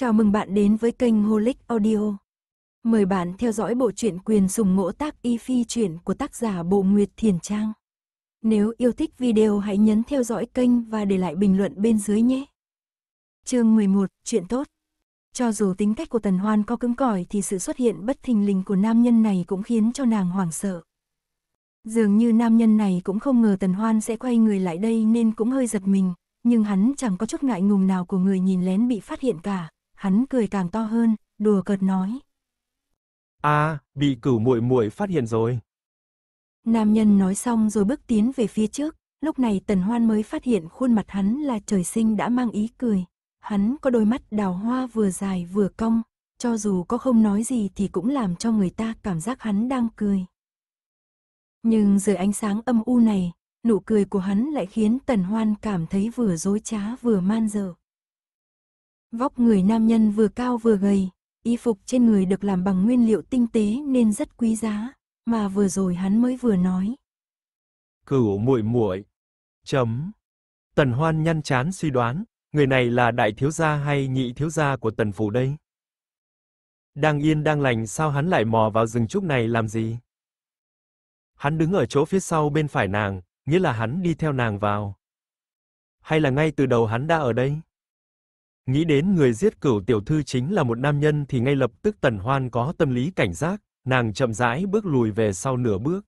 Chào mừng bạn đến với kênh Holic Audio. Mời bạn theo dõi bộ truyện quyền sùng ngỗ tác y phi truyện của tác giả Bộ Nguyệt Thiền Trang. Nếu yêu thích video hãy nhấn theo dõi kênh và để lại bình luận bên dưới nhé. Chương 11, chuyện tốt. Cho dù tính cách của Tần Hoan có cứng cỏi thì sự xuất hiện bất thình lình của nam nhân này cũng khiến cho nàng hoảng sợ. Dường như nam nhân này cũng không ngờ Tần Hoan sẽ quay người lại đây nên cũng hơi giật mình, nhưng hắn chẳng có chút ngại ngùng nào của người nhìn lén bị phát hiện cả, hắn cười càng to hơn, đùa cợt nói. À, bị cửu muội muội phát hiện rồi. Nam nhân nói xong rồi bước tiến về phía trước, lúc này tần hoan mới phát hiện khuôn mặt hắn là trời sinh đã mang ý cười. Hắn có đôi mắt đào hoa vừa dài vừa cong, cho dù có không nói gì thì cũng làm cho người ta cảm giác hắn đang cười. Nhưng dưới ánh sáng âm u này, nụ cười của hắn lại khiến Tần Hoan cảm thấy vừa dối trá vừa man dở, Vóc người nam nhân vừa cao vừa gầy, y phục trên người được làm bằng nguyên liệu tinh tế nên rất quý giá, mà vừa rồi hắn mới vừa nói. Cửu muội muội. Chấm. Tần Hoan nhăn chán suy đoán, người này là đại thiếu gia hay nhị thiếu gia của Tần phủ đây? Đang yên đang lành sao hắn lại mò vào rừng trúc này làm gì? Hắn đứng ở chỗ phía sau bên phải nàng, nghĩa là hắn đi theo nàng vào. Hay là ngay từ đầu hắn đã ở đây? Nghĩ đến người giết cửu tiểu thư chính là một nam nhân thì ngay lập tức Tần Hoan có tâm lý cảnh giác, nàng chậm rãi bước lùi về sau nửa bước.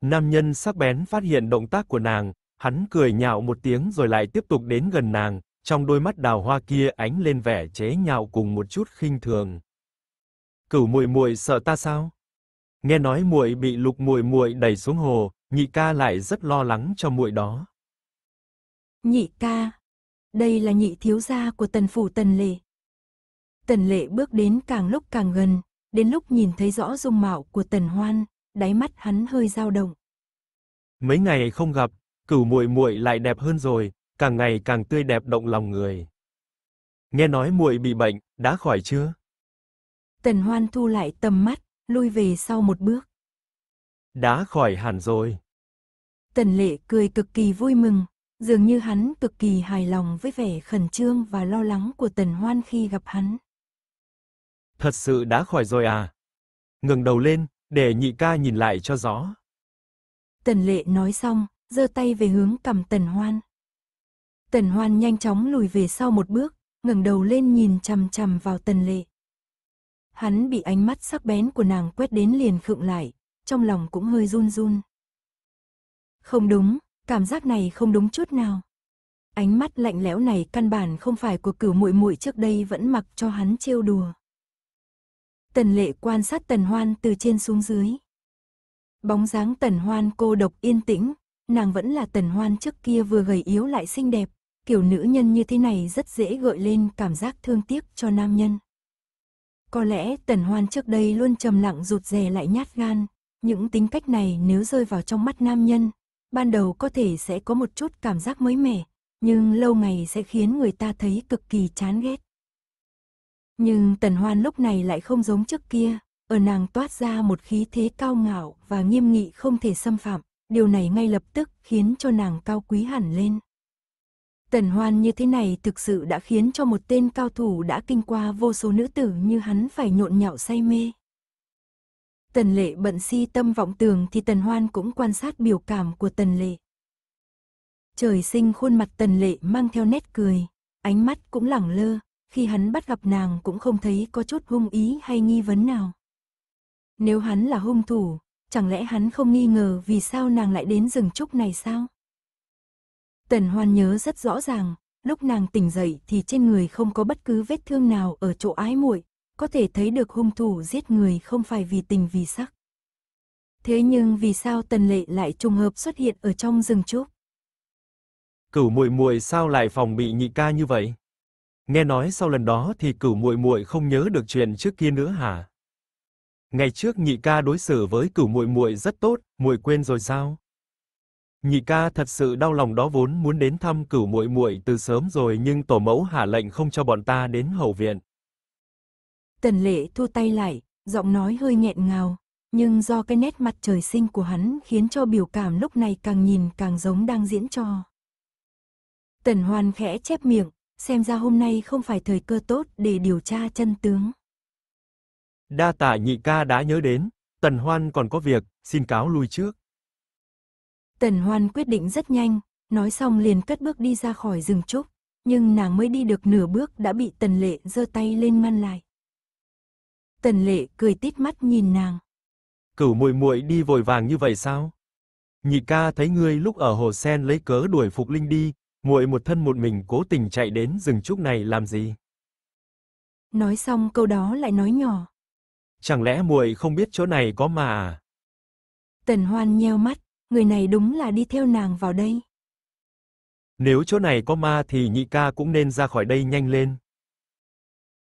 Nam nhân sắc bén phát hiện động tác của nàng, hắn cười nhạo một tiếng rồi lại tiếp tục đến gần nàng, trong đôi mắt đào hoa kia ánh lên vẻ chế nhạo cùng một chút khinh thường. Cửu muội muội sợ ta sao? Nghe nói muội bị Lục muội muội đẩy xuống hồ, nhị ca lại rất lo lắng cho muội đó. Nhị ca, đây là nhị thiếu gia của tần phủ tần lệ. Tần lệ bước đến càng lúc càng gần, đến lúc nhìn thấy rõ dung mạo của tần hoan, đáy mắt hắn hơi dao động. Mấy ngày không gặp, cửu muội muội lại đẹp hơn rồi, càng ngày càng tươi đẹp động lòng người. Nghe nói muội bị bệnh, đã khỏi chưa? Tần Hoan thu lại tầm mắt, lui về sau một bước. Đã khỏi hẳn rồi. Tần Lệ cười cực kỳ vui mừng, Dường như hắn cực kỳ hài lòng với vẻ khẩn trương và lo lắng của Tần Hoan khi gặp hắn. Thật sự đã khỏi rồi à? Ngừng đầu lên, để nhị ca nhìn lại cho rõ. Tần Lệ nói xong, giơ tay về hướng cầm Tần Hoan. Tần Hoan nhanh chóng lùi về sau một bước, ngẩng đầu lên nhìn chằm chằm vào Tần Lệ. Hắn bị ánh mắt sắc bén của nàng quét đến liền khựng lại, trong lòng cũng hơi run run. Không đúng, Cảm giác này không đúng chút nào. Ánh mắt lạnh lẽo này căn bản không phải của cửu muội muội trước đây vẫn mặc cho hắn trêu đùa. Tần lệ quan sát tần hoan từ trên xuống dưới. Bóng dáng tần hoan cô độc yên tĩnh, nàng vẫn là tần hoan trước kia vừa gầy yếu lại xinh đẹp. Kiểu nữ nhân như thế này rất dễ gợi lên cảm giác thương tiếc cho nam nhân. Có lẽ tần hoan trước đây luôn trầm lặng rụt rè lại nhát gan. Những tính cách này nếu rơi vào trong mắt nam nhân, ban đầu có thể sẽ có một chút cảm giác mới mẻ, nhưng lâu ngày sẽ khiến người ta thấy cực kỳ chán ghét. Nhưng Tần Hoan lúc này lại không giống trước kia, ở nàng toát ra một khí thế cao ngạo và nghiêm nghị không thể xâm phạm, điều này ngay lập tức khiến cho nàng cao quý hẳn lên. Tần Hoan như thế này thực sự đã khiến cho một tên cao thủ đã kinh qua vô số nữ tử như hắn phải nhộn nhạo say mê. Tần Lệ bận si tâm vọng tường thì Tần Hoan cũng quan sát biểu cảm của Tần Lệ. Trời sinh khuôn mặt Tần Lệ mang theo nét cười, ánh mắt cũng lẳng lơ, khi hắn bắt gặp nàng cũng không thấy có chút hung ý hay nghi vấn nào. Nếu hắn là hung thủ, chẳng lẽ hắn không nghi ngờ vì sao nàng lại đến rừng trúc này sao? Tần Hoan nhớ rất rõ ràng, lúc nàng tỉnh dậy thì trên người không có bất cứ vết thương nào ở chỗ ái muội, có thể thấy được hung thủ giết người không phải vì tình vì sắc. Thế nhưng vì sao Tần Lệ lại trùng hợp xuất hiện ở trong rừng trúc? Cửu muội muội sao lại phòng bị nhị ca như vậy? Nghe nói sau lần đó thì Cửu muội muội không nhớ được chuyện trước kia nữa hả? Ngày trước nhị ca đối xử với Cửu muội muội rất tốt, muội quên rồi sao? Nhị ca thật sự đau lòng đó vốn muốn đến thăm Cửu muội muội từ sớm rồi nhưng tổ mẫu hạ lệnh không cho bọn ta đến hậu viện. Tần lệ thu tay lại, giọng nói hơi nghẹn ngào, nhưng do cái nét mặt trời sinh của hắn khiến cho biểu cảm lúc này càng nhìn càng giống đang diễn cho Tần hoan khẽ chép miệng, xem ra hôm nay không phải thời cơ tốt để điều tra chân tướng. Đa tạ nhị ca đã nhớ đến, tần hoan còn có việc, xin cáo lui trước. Tần hoan quyết định rất nhanh, nói xong liền cất bước đi ra khỏi rừng trúc, nhưng nàng mới đi được nửa bước đã bị tần lệ giơ tay lên ngăn lại. Tần Lệ cười tít mắt nhìn nàng. Cửu muội muội đi vội vàng như vậy sao? Nhị ca thấy ngươi lúc ở hồ sen lấy cớ đuổi Phục Linh đi, muội một thân một mình cố tình chạy đến rừng trúc này làm gì? Nói xong câu đó lại nói nhỏ. Chẳng lẽ muội không biết chỗ này có mà à? Tần Hoan nheo mắt, người này đúng là đi theo nàng vào đây. Nếu chỗ này có ma thì nhị ca cũng nên ra khỏi đây nhanh lên.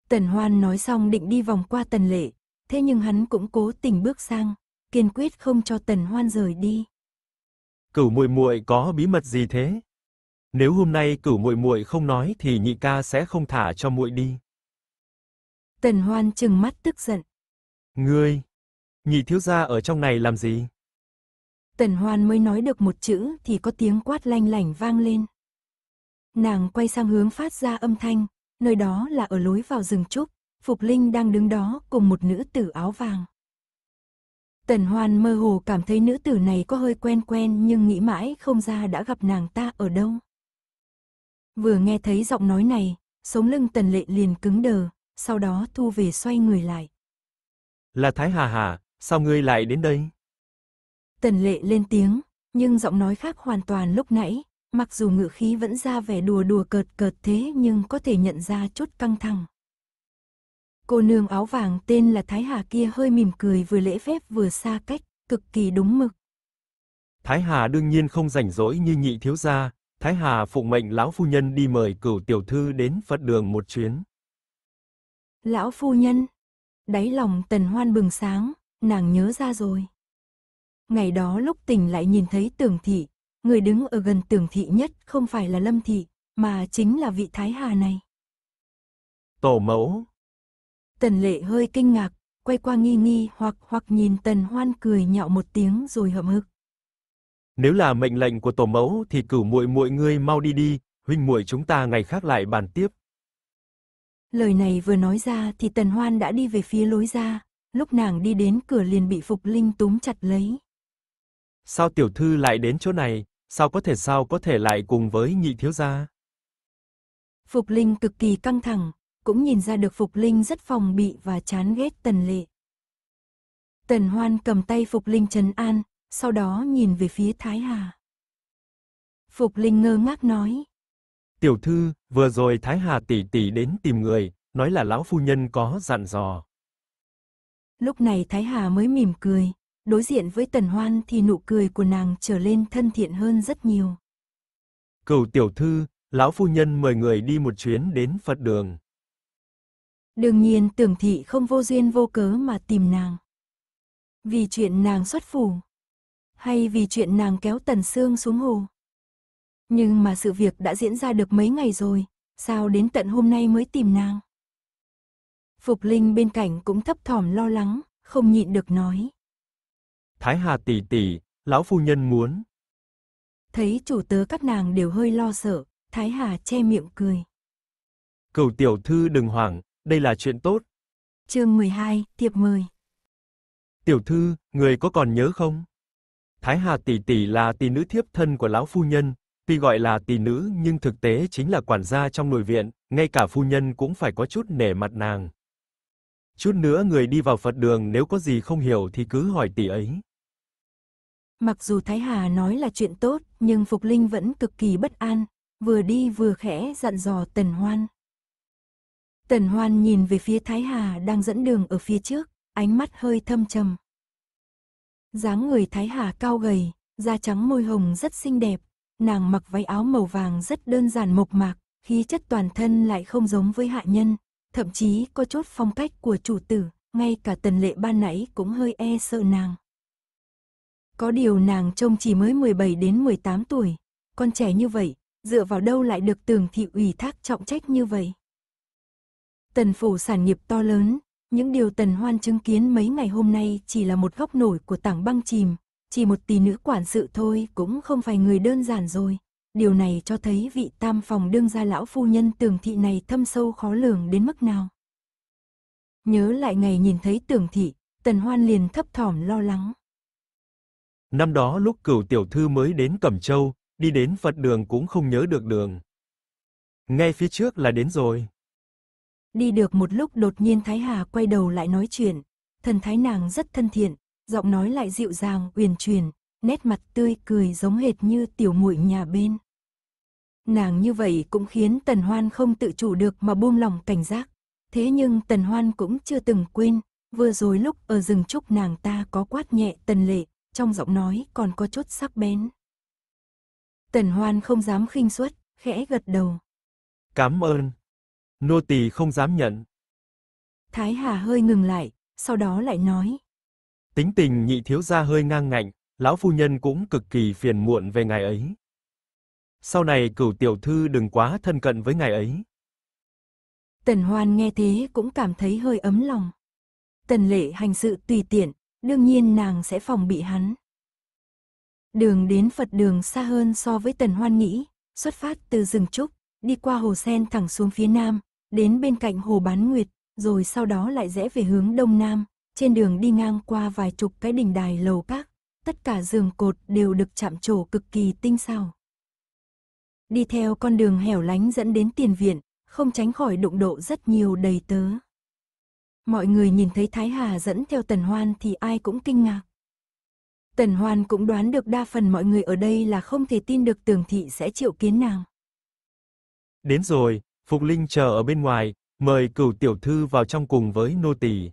Tần Hoan nói xong định đi vòng qua Tần Lệ, thế nhưng hắn cũng cố tình bước sang, kiên quyết không cho Tần Hoan rời đi. Cửu muội muội có bí mật gì thế? Nếu hôm nay Cửu muội muội không nói thì nhị ca sẽ không thả cho muội đi. Tần Hoan trừng mắt tức giận. Ngươi, nhị thiếu gia ở trong này làm gì? Tần Hoan mới nói được một chữ thì có tiếng quát lanh lảnh vang lên. Nàng quay sang hướng phát ra âm thanh, nơi đó là ở lối vào rừng trúc, Phục Linh đang đứng đó cùng một nữ tử áo vàng. Tần Hoan mơ hồ cảm thấy nữ tử này có hơi quen quen nhưng nghĩ mãi không ra đã gặp nàng ta ở đâu. Vừa nghe thấy giọng nói này, sống lưng Tần Lệ liền cứng đờ, sau đó thu về xoay người lại. Là Thái Hà Hà, sao ngươi lại đến đây? Tần Lệ lên tiếng, nhưng giọng nói khác hoàn toàn lúc nãy, mặc dù ngự khí vẫn ra vẻ đùa đùa cợt cợt thế nhưng có thể nhận ra chút căng thẳng. Cô nương áo vàng tên là Thái Hà kia hơi mỉm cười vừa lễ phép vừa xa cách, cực kỳ đúng mực. Thái Hà đương nhiên không rảnh rỗi như nhị thiếu gia, Thái Hà phụ mệnh lão phu nhân đi mời cửu tiểu thư đến Phật đường một chuyến. Lão phu nhân, đáy lòng tần hoan bừng sáng, nàng nhớ ra rồi. Ngày đó lúc tỉnh lại nhìn thấy tường thị, người đứng ở gần tưởng thị nhất không phải là Lâm Thị, mà chính là vị Thái Hà này. Tổ mẫu Tần lệ hơi kinh ngạc, quay qua nghi nghi hoặc hoặc nhìn tần hoan cười nhạo một tiếng rồi hậm hực. Nếu là mệnh lệnh của tổ mẫu thì cửu muội muội ngươi mau đi đi, huynh muội chúng ta ngày khác lại bàn tiếp. Lời này vừa nói ra thì Tần Hoan đã đi về phía lối ra, lúc nàng đi đến cửa liền bị Phục Linh túm chặt lấy. Sao tiểu thư lại đến chỗ này? Sao có thể sao có thể lại cùng với nhị thiếu gia? Phục Linh cực kỳ căng thẳng, cũng nhìn ra được Phục Linh rất phòng bị và chán ghét Tần Lệ. Tần Hoan cầm tay Phục Linh trấn an, sau đó nhìn về phía Thái Hà. Phục Linh ngơ ngác nói. Tiểu thư, vừa rồi Thái Hà tỷ tỷ đến tìm người, nói là lão phu nhân có dặn dò. Lúc này Thái Hà mới mỉm cười đối diện với Tần Hoan thì nụ cười của nàng trở lên thân thiện hơn rất nhiều. Cửu tiểu thư, lão phu nhân mời người đi một chuyến đến Phật đường. Đương nhiên tưởng thị không vô duyên vô cớ mà tìm nàng. Vì chuyện nàng xuất phủ. Hay vì chuyện nàng kéo Tần Sương xuống hồ. Nhưng mà sự việc đã diễn ra được mấy ngày rồi, sao đến tận hôm nay mới tìm nàng? Phục Linh bên cạnh cũng thấp thỏm lo lắng, không nhịn được nói. Thái Hà tỷ tỷ, lão phu nhân muốn. Thấy chủ tớ các nàng đều hơi lo sợ, Thái Hà che miệng cười. Cầu tiểu thư đừng hoảng, đây là chuyện tốt. Chương 12, tiệp mời. Tiểu thư, người có còn nhớ không? Thái Hà tỷ tỷ là tỷ nữ thiếp thân của lão phu nhân, tuy gọi là tỷ nữ nhưng thực tế chính là quản gia trong nội viện, ngay cả phu nhân cũng phải có chút nể mặt nàng. Chút nữa người đi vào Phật đường nếu có gì không hiểu thì cứ hỏi tỷ ấy. Mặc dù Thái Hà nói là chuyện tốt, nhưng Phục Linh vẫn cực kỳ bất an, vừa đi vừa khẽ dặn dò Tần Hoan. Tần Hoan nhìn về phía Thái Hà đang dẫn đường ở phía trước, ánh mắt hơi thâm trầm. dáng người Thái Hà cao gầy, da trắng môi hồng rất xinh đẹp, nàng mặc váy áo màu vàng rất đơn giản mộc mạc, khí chất toàn thân lại không giống với hạ nhân, thậm chí có chút phong cách của chủ tử, ngay cả tần lệ ban nãy cũng hơi e sợ nàng. Có điều nàng trông chỉ mới 17 đến 18 tuổi. Con trẻ như vậy, dựa vào đâu lại được tường thị ủy thác trọng trách như vậy? Tần phủ sản nghiệp to lớn, những điều tần hoan chứng kiến mấy ngày hôm nay chỉ là một góc nổi của tảng băng chìm, chỉ một tỷ nữ quản sự thôi cũng không phải người đơn giản rồi. Điều này cho thấy vị tam phòng đương gia lão phu nhân tường thị này thâm sâu khó lường đến mức nào. Nhớ lại ngày nhìn thấy tường thị, tần hoan liền thấp thỏm lo lắng. Năm đó lúc cửu tiểu thư mới đến Cẩm Châu, đi đến Phật đường cũng không nhớ được đường. Ngay phía trước là đến rồi. Đi được một lúc đột nhiên Thái Hà quay đầu lại nói chuyện. Thần thái nàng rất thân thiện, giọng nói lại dịu dàng, uyển chuyển, nét mặt tươi cười giống hệt như tiểu muội nhà bên. Nàng như vậy cũng khiến Tần Hoan không tự chủ được mà buông lòng cảnh giác. Thế nhưng Tần Hoan cũng chưa từng quên, vừa rồi lúc ở rừng trúc nàng ta có quát nhẹ Tần Lệ, trong giọng nói còn có chút sắc bén. Tần Hoan không dám khinh suất, khẽ gật đầu. Cảm ơn. Nô tỳ không dám nhận. Thái Hà hơi ngừng lại, sau đó lại nói. Tính tình nhị thiếu gia hơi ngang ngạnh, lão phu nhân cũng cực kỳ phiền muộn về ngài ấy. Sau này cửu tiểu thư đừng quá thân cận với ngài ấy. Tần Hoan nghe thế cũng cảm thấy hơi ấm lòng. Tần lệ hành sự tùy tiện, đương nhiên nàng sẽ phòng bị hắn. Đường đến Phật đường xa hơn so với Tần Hoan nghĩ, xuất phát từ rừng trúc, đi qua hồ sen thẳng xuống phía nam, đến bên cạnh hồ bán nguyệt, rồi sau đó lại rẽ về hướng đông nam, trên đường đi ngang qua vài chục cái đỉnh đài lầu các, tất cả giường cột đều được chạm trổ cực kỳ tinh xảo. Đi theo con đường hẻo lánh dẫn đến tiền viện, không tránh khỏi đụng độ rất nhiều đầy tớ. Mọi người nhìn thấy Thái Hà dẫn theo Tần Hoan thì ai cũng kinh ngạc. Tần Hoan cũng đoán được đa phần mọi người ở đây là không thể tin được Tường Thị sẽ chịu kiến nàng. Đến rồi, Phục Linh chờ ở bên ngoài, mời cửu tiểu thư vào trong cùng với nô tỳ.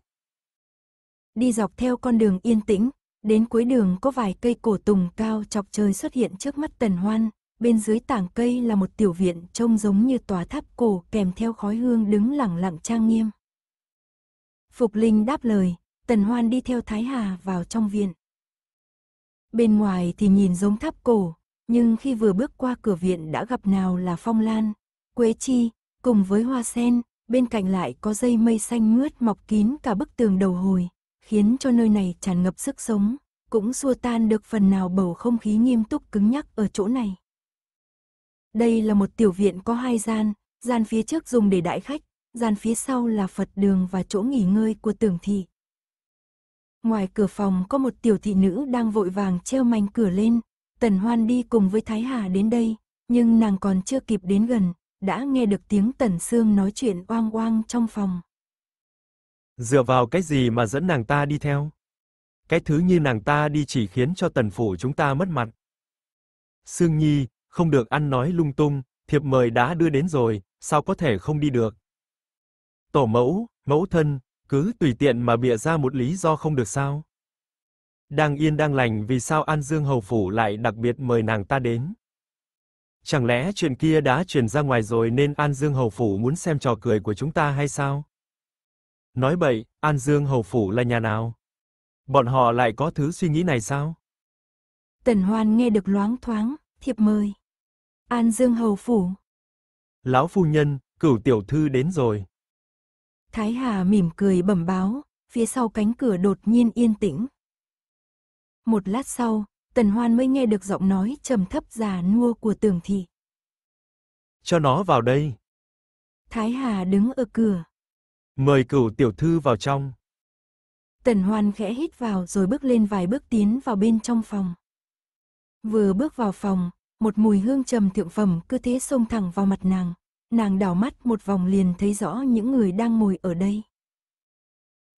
Đi dọc theo con đường yên tĩnh, đến cuối đường có vài cây cổ tùng cao chọc trời xuất hiện trước mắt Tần Hoan, bên dưới tảng cây là một tiểu viện trông giống như tòa tháp cổ kèm theo khói hương đứng lặng lặng trang nghiêm. Phục Linh đáp lời, Tần Hoan đi theo Thái Hà vào trong viện. Bên ngoài thì nhìn giống tháp cổ, nhưng khi vừa bước qua cửa viện đã gặp nào là phong lan, quế chi, cùng với hoa sen, bên cạnh lại có dây mây xanh mướt mọc kín cả bức tường đầu hồi, khiến cho nơi này tràn ngập sức sống, cũng xua tan được phần nào bầu không khí nghiêm túc cứng nhắc ở chỗ này. Đây là một tiểu viện có hai gian, gian phía trước dùng để đãi khách, gian phía sau là Phật đường và chỗ nghỉ ngơi của tưởng thị. Ngoài cửa phòng có một tiểu thị nữ đang vội vàng treo mảnh cửa lên, Tần Hoan đi cùng với Thái Hà đến đây, nhưng nàng còn chưa kịp đến gần, đã nghe được tiếng Tần Sương nói chuyện oang oang trong phòng. Dựa vào cái gì mà dẫn nàng ta đi theo? Cái thứ như nàng ta đi chỉ khiến cho Tần phủ chúng ta mất mặt. Sương Nhi, không được ăn nói lung tung, thiệp mời đã đưa đến rồi, sao có thể không đi được? Tổ mẫu, mẫu thân, cứ tùy tiện mà bịa ra một lý do không được sao? Đang yên đang lành vì sao An Dương Hầu Phủ lại đặc biệt mời nàng ta đến? Chẳng lẽ chuyện kia đã truyền ra ngoài rồi nên An Dương Hầu Phủ muốn xem trò cười của chúng ta hay sao? Nói bậy, An Dương Hầu Phủ là nhà nào? Bọn họ lại có thứ suy nghĩ này sao? Tần Hoan nghe được loáng thoáng, thiệp mời. An Dương Hầu Phủ. Lão phu nhân, cửu tiểu thư đến rồi. Thái Hà mỉm cười bẩm báo, phía sau cánh cửa đột nhiên yên tĩnh. Một lát sau, Tần Hoan mới nghe được giọng nói trầm thấp già nua của tường thị. Cho nó vào đây. Thái Hà đứng ở cửa. Mời cửu tiểu thư vào trong. Tần Hoan khẽ hít vào rồi bước lên vài bước tiến vào bên trong phòng. Vừa bước vào phòng, một mùi hương trầm thượng phẩm cứ thế xông thẳng vào mặt nàng, Nàng đảo mắt một vòng liền thấy rõ những người đang ngồi ở đây.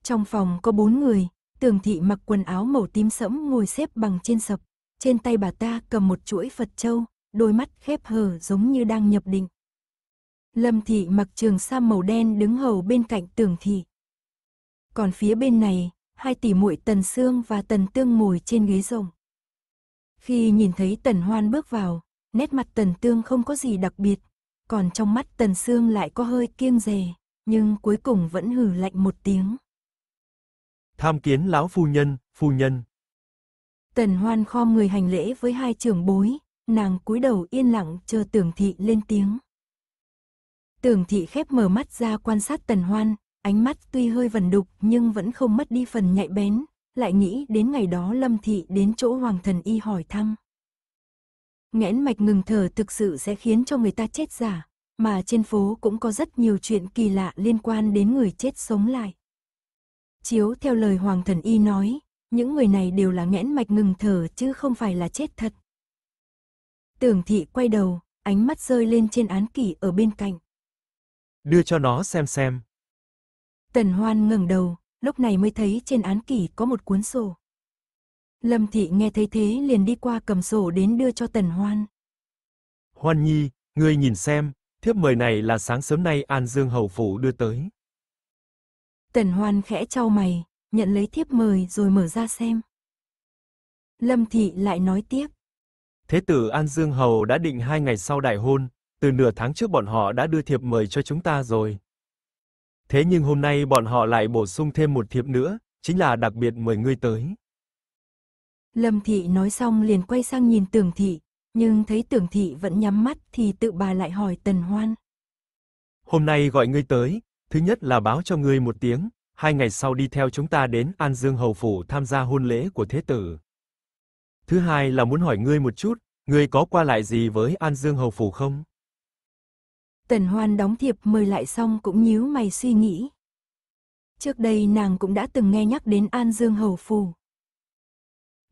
Trong phòng có bốn người, tường thị mặc quần áo màu tím sẫm ngồi xếp bằng trên sập. Trên tay bà ta cầm một chuỗi Phật châu, đôi mắt khép hờ giống như đang nhập định. Lâm thị mặc trường sa màu đen đứng hầu bên cạnh tường thị. Còn phía bên này, hai tỷ muội Tần xương và Tần Tương ngồi trên ghế rồng. Khi nhìn thấy Tần Hoan bước vào, nét mặt Tần Tương không có gì đặc biệt, còn trong mắt Tần Sương lại có hơi kiêng dè, nhưng cuối cùng vẫn hừ lạnh một tiếng. Tham kiến lão phu nhân, phu nhân. Tần Hoan khom người hành lễ với hai trưởng bối, nàng cúi đầu yên lặng chờ Tưởng thị lên tiếng. Tưởng thị khép mở mắt ra quan sát Tần Hoan, ánh mắt tuy hơi vần đục nhưng vẫn không mất đi phần nhạy bén, lại nghĩ đến ngày đó Lâm thị đến chỗ Hoàng thần y hỏi thăm nghẽn mạch ngừng thở thực sự sẽ khiến cho người ta chết giả, mà trên phố cũng có rất nhiều chuyện kỳ lạ liên quan đến người chết sống lại. Chiếu theo lời Hoàng Thần Y nói, những người này đều là nghẽn mạch ngừng thở chứ không phải là chết thật. Tưởng thị quay đầu, ánh mắt rơi lên trên án kỷ ở bên cạnh. Đưa cho nó xem xem. Tần Hoan ngẩng đầu, lúc này mới thấy trên án kỷ có một cuốn sổ. Lâm Thị nghe thấy thế liền đi qua cầm sổ đến đưa cho Tần Hoan. Hoan Nhi, ngươi nhìn xem, thiếp mời này là sáng sớm nay An Dương Hầu Phủ đưa tới. Tần Hoan khẽ trao mày, nhận lấy thiếp mời rồi mở ra xem. Lâm Thị lại nói tiếp. Thế tử An Dương Hầu đã định hai ngày sau đại hôn, từ nửa tháng trước bọn họ đã đưa thiệp mời cho chúng ta rồi. Thế nhưng hôm nay bọn họ lại bổ sung thêm một thiệp nữa, chính là đặc biệt mời ngươi tới. Lâm thị nói xong liền quay sang nhìn tưởng thị, nhưng thấy tưởng thị vẫn nhắm mắt thì tự bà lại hỏi tần hoan. Hôm nay gọi ngươi tới, thứ nhất là báo cho ngươi một tiếng, hai ngày sau đi theo chúng ta đến An Dương Hầu Phủ tham gia hôn lễ của Thế Tử. Thứ hai là muốn hỏi ngươi một chút, ngươi có qua lại gì với An Dương Hầu Phủ không? Tần Hoan đóng thiệp mời lại xong cũng nhíu mày suy nghĩ. Trước đây nàng cũng đã từng nghe nhắc đến An Dương Hầu Phủ.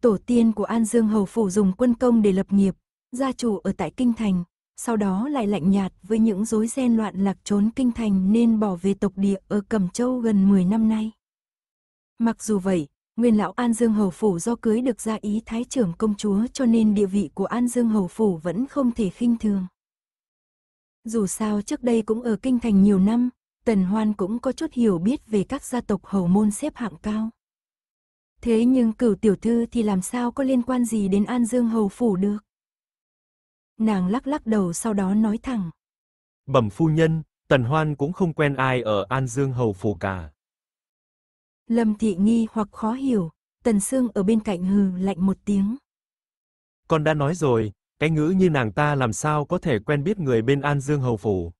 Tổ tiên của An Dương Hầu Phủ dùng quân công để lập nghiệp, gia chủ ở tại Kinh Thành, sau đó lại lạnh nhạt với những rối ren loạn lạc trốn Kinh Thành nên bỏ về tộc địa ở Cẩm Châu gần 10 năm nay. Mặc dù vậy, nguyên lão An Dương Hầu Phủ do cưới được gia ý thái trưởng công chúa cho nên địa vị của An Dương Hầu Phủ vẫn không thể khinh thường. Dù sao trước đây cũng ở Kinh Thành nhiều năm, Tần Hoan cũng có chút hiểu biết về các gia tộc hầu môn xếp hạng cao. Thế nhưng cửu tiểu thư thì làm sao có liên quan gì đến An Dương Hầu Phủ được? Nàng lắc lắc đầu sau đó nói thẳng. Bẩm phu nhân, Tần Hoan cũng không quen ai ở An Dương Hầu Phủ cả. Lâm Thị nghi hoặc khó hiểu, Tần Sương ở bên cạnh hừ lạnh một tiếng. Con đã nói rồi, cái ngữ như nàng ta làm sao có thể quen biết người bên An Dương Hầu Phủ.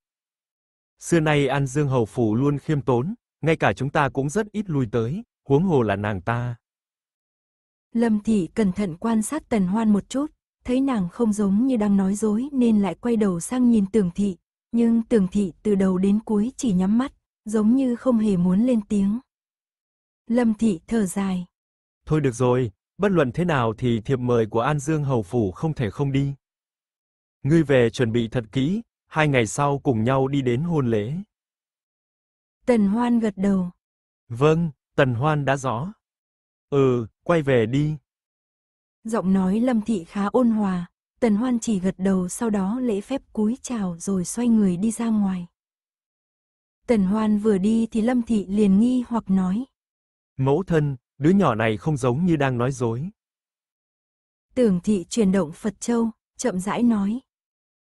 Xưa nay An Dương Hầu Phủ luôn khiêm tốn, ngay cả chúng ta cũng rất ít lui tới, huống hồ là nàng ta. Lâm Thị cẩn thận quan sát Tần Hoan một chút, thấy nàng không giống như đang nói dối nên lại quay đầu sang nhìn Tường Thị, nhưng Tường Thị từ đầu đến cuối chỉ nhắm mắt, giống như không hề muốn lên tiếng. Lâm Thị thở dài. Thôi được rồi, bất luận thế nào thì thiệp mời của An Dương Hầu Phủ không thể không đi. Ngươi về chuẩn bị thật kỹ, hai ngày sau cùng nhau đi đến hôn lễ. Tần Hoan gật đầu. Vâng, Tần Hoan đã rõ. Ừ, quay về đi. Giọng nói Lâm Thị khá ôn hòa, Tần Hoan chỉ gật đầu sau đó lễ phép cúi chào rồi xoay người đi ra ngoài. Tần Hoan vừa đi thì Lâm Thị liền nghi hoặc nói. Mẫu thân, đứa nhỏ này không giống như đang nói dối. Tưởng Thị chuyển động Phật Châu, chậm rãi nói.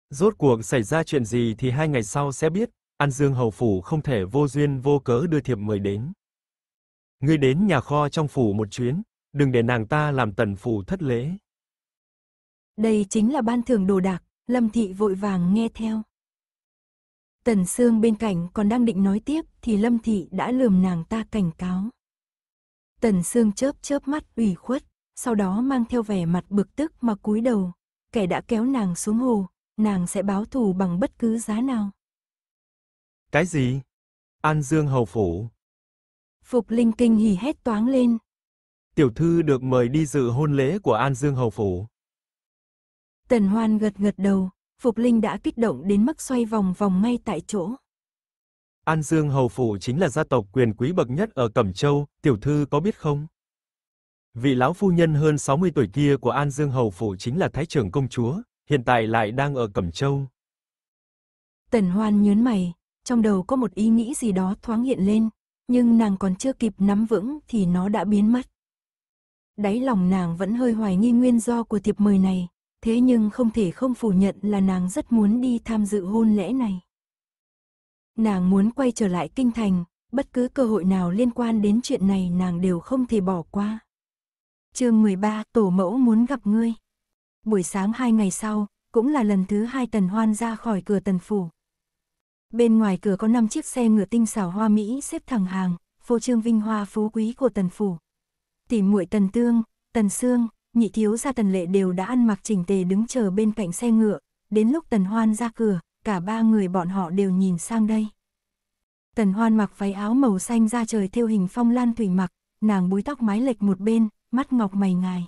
Rốt cuộc xảy ra chuyện gì thì hai ngày sau sẽ biết, An Dương Hầu Phủ không thể vô duyên vô cớ đưa thiệp mời đến. Ngươi đến nhà kho trong phủ một chuyến, đừng để nàng ta làm tần phủ thất lễ. Đây chính là ban thưởng đồ đạc, Lâm Thị vội vàng nghe theo. Tần Sương bên cạnh còn đang định nói tiếp thì Lâm Thị đã lườm nàng ta cảnh cáo. Tần Sương chớp chớp mắt ủy khuất, sau đó mang theo vẻ mặt bực tức mà cúi đầu. Kẻ đã kéo nàng xuống hồ, nàng sẽ báo thù bằng bất cứ giá nào. Cái gì? An Dương Hầu Phủ Phục Linh Kinh hỉ hét toáng lên. Tiểu thư được mời đi dự hôn lễ của An Dương Hầu Phủ. Tần Hoan gật gật đầu, Phục Linh đã kích động đến mức xoay vòng vòng ngay tại chỗ. An Dương Hầu Phủ chính là gia tộc quyền quý bậc nhất ở Cẩm Châu, tiểu thư có biết không? Vị lão phu nhân hơn 60 tuổi kia của An Dương Hầu Phủ chính là Thái trưởng Công Chúa, hiện tại lại đang ở Cẩm Châu. Tần Hoan nhớn mày, trong đầu có một ý nghĩ gì đó thoáng hiện lên, nhưng nàng còn chưa kịp nắm vững thì nó đã biến mất. Đáy lòng nàng vẫn hơi hoài nghi nguyên do của thiệp mời này, thế nhưng không thể không phủ nhận là nàng rất muốn đi tham dự hôn lễ này. Nàng muốn quay trở lại kinh thành, bất cứ cơ hội nào liên quan đến chuyện này nàng đều không thể bỏ qua. chương 13 Tổ mẫu muốn gặp ngươi. Buổi sáng hai ngày sau, cũng là lần thứ hai tần hoan ra khỏi cửa tần phủ, Bên ngoài cửa có 5 chiếc xe ngựa tinh xảo hoa Mỹ xếp thẳng hàng, phô trương vinh hoa phú quý của tần phủ. tỷ muội tần tương, tần xương, nhị thiếu gia tần lệ đều đã ăn mặc chỉnh tề đứng chờ bên cạnh xe ngựa. Đến lúc tần hoan ra cửa, cả ba người bọn họ đều nhìn sang đây. Tần hoan mặc váy áo màu xanh ra trời theo hình phong lan thủy mặc, nàng búi tóc mái lệch một bên, mắt ngọc mày ngài.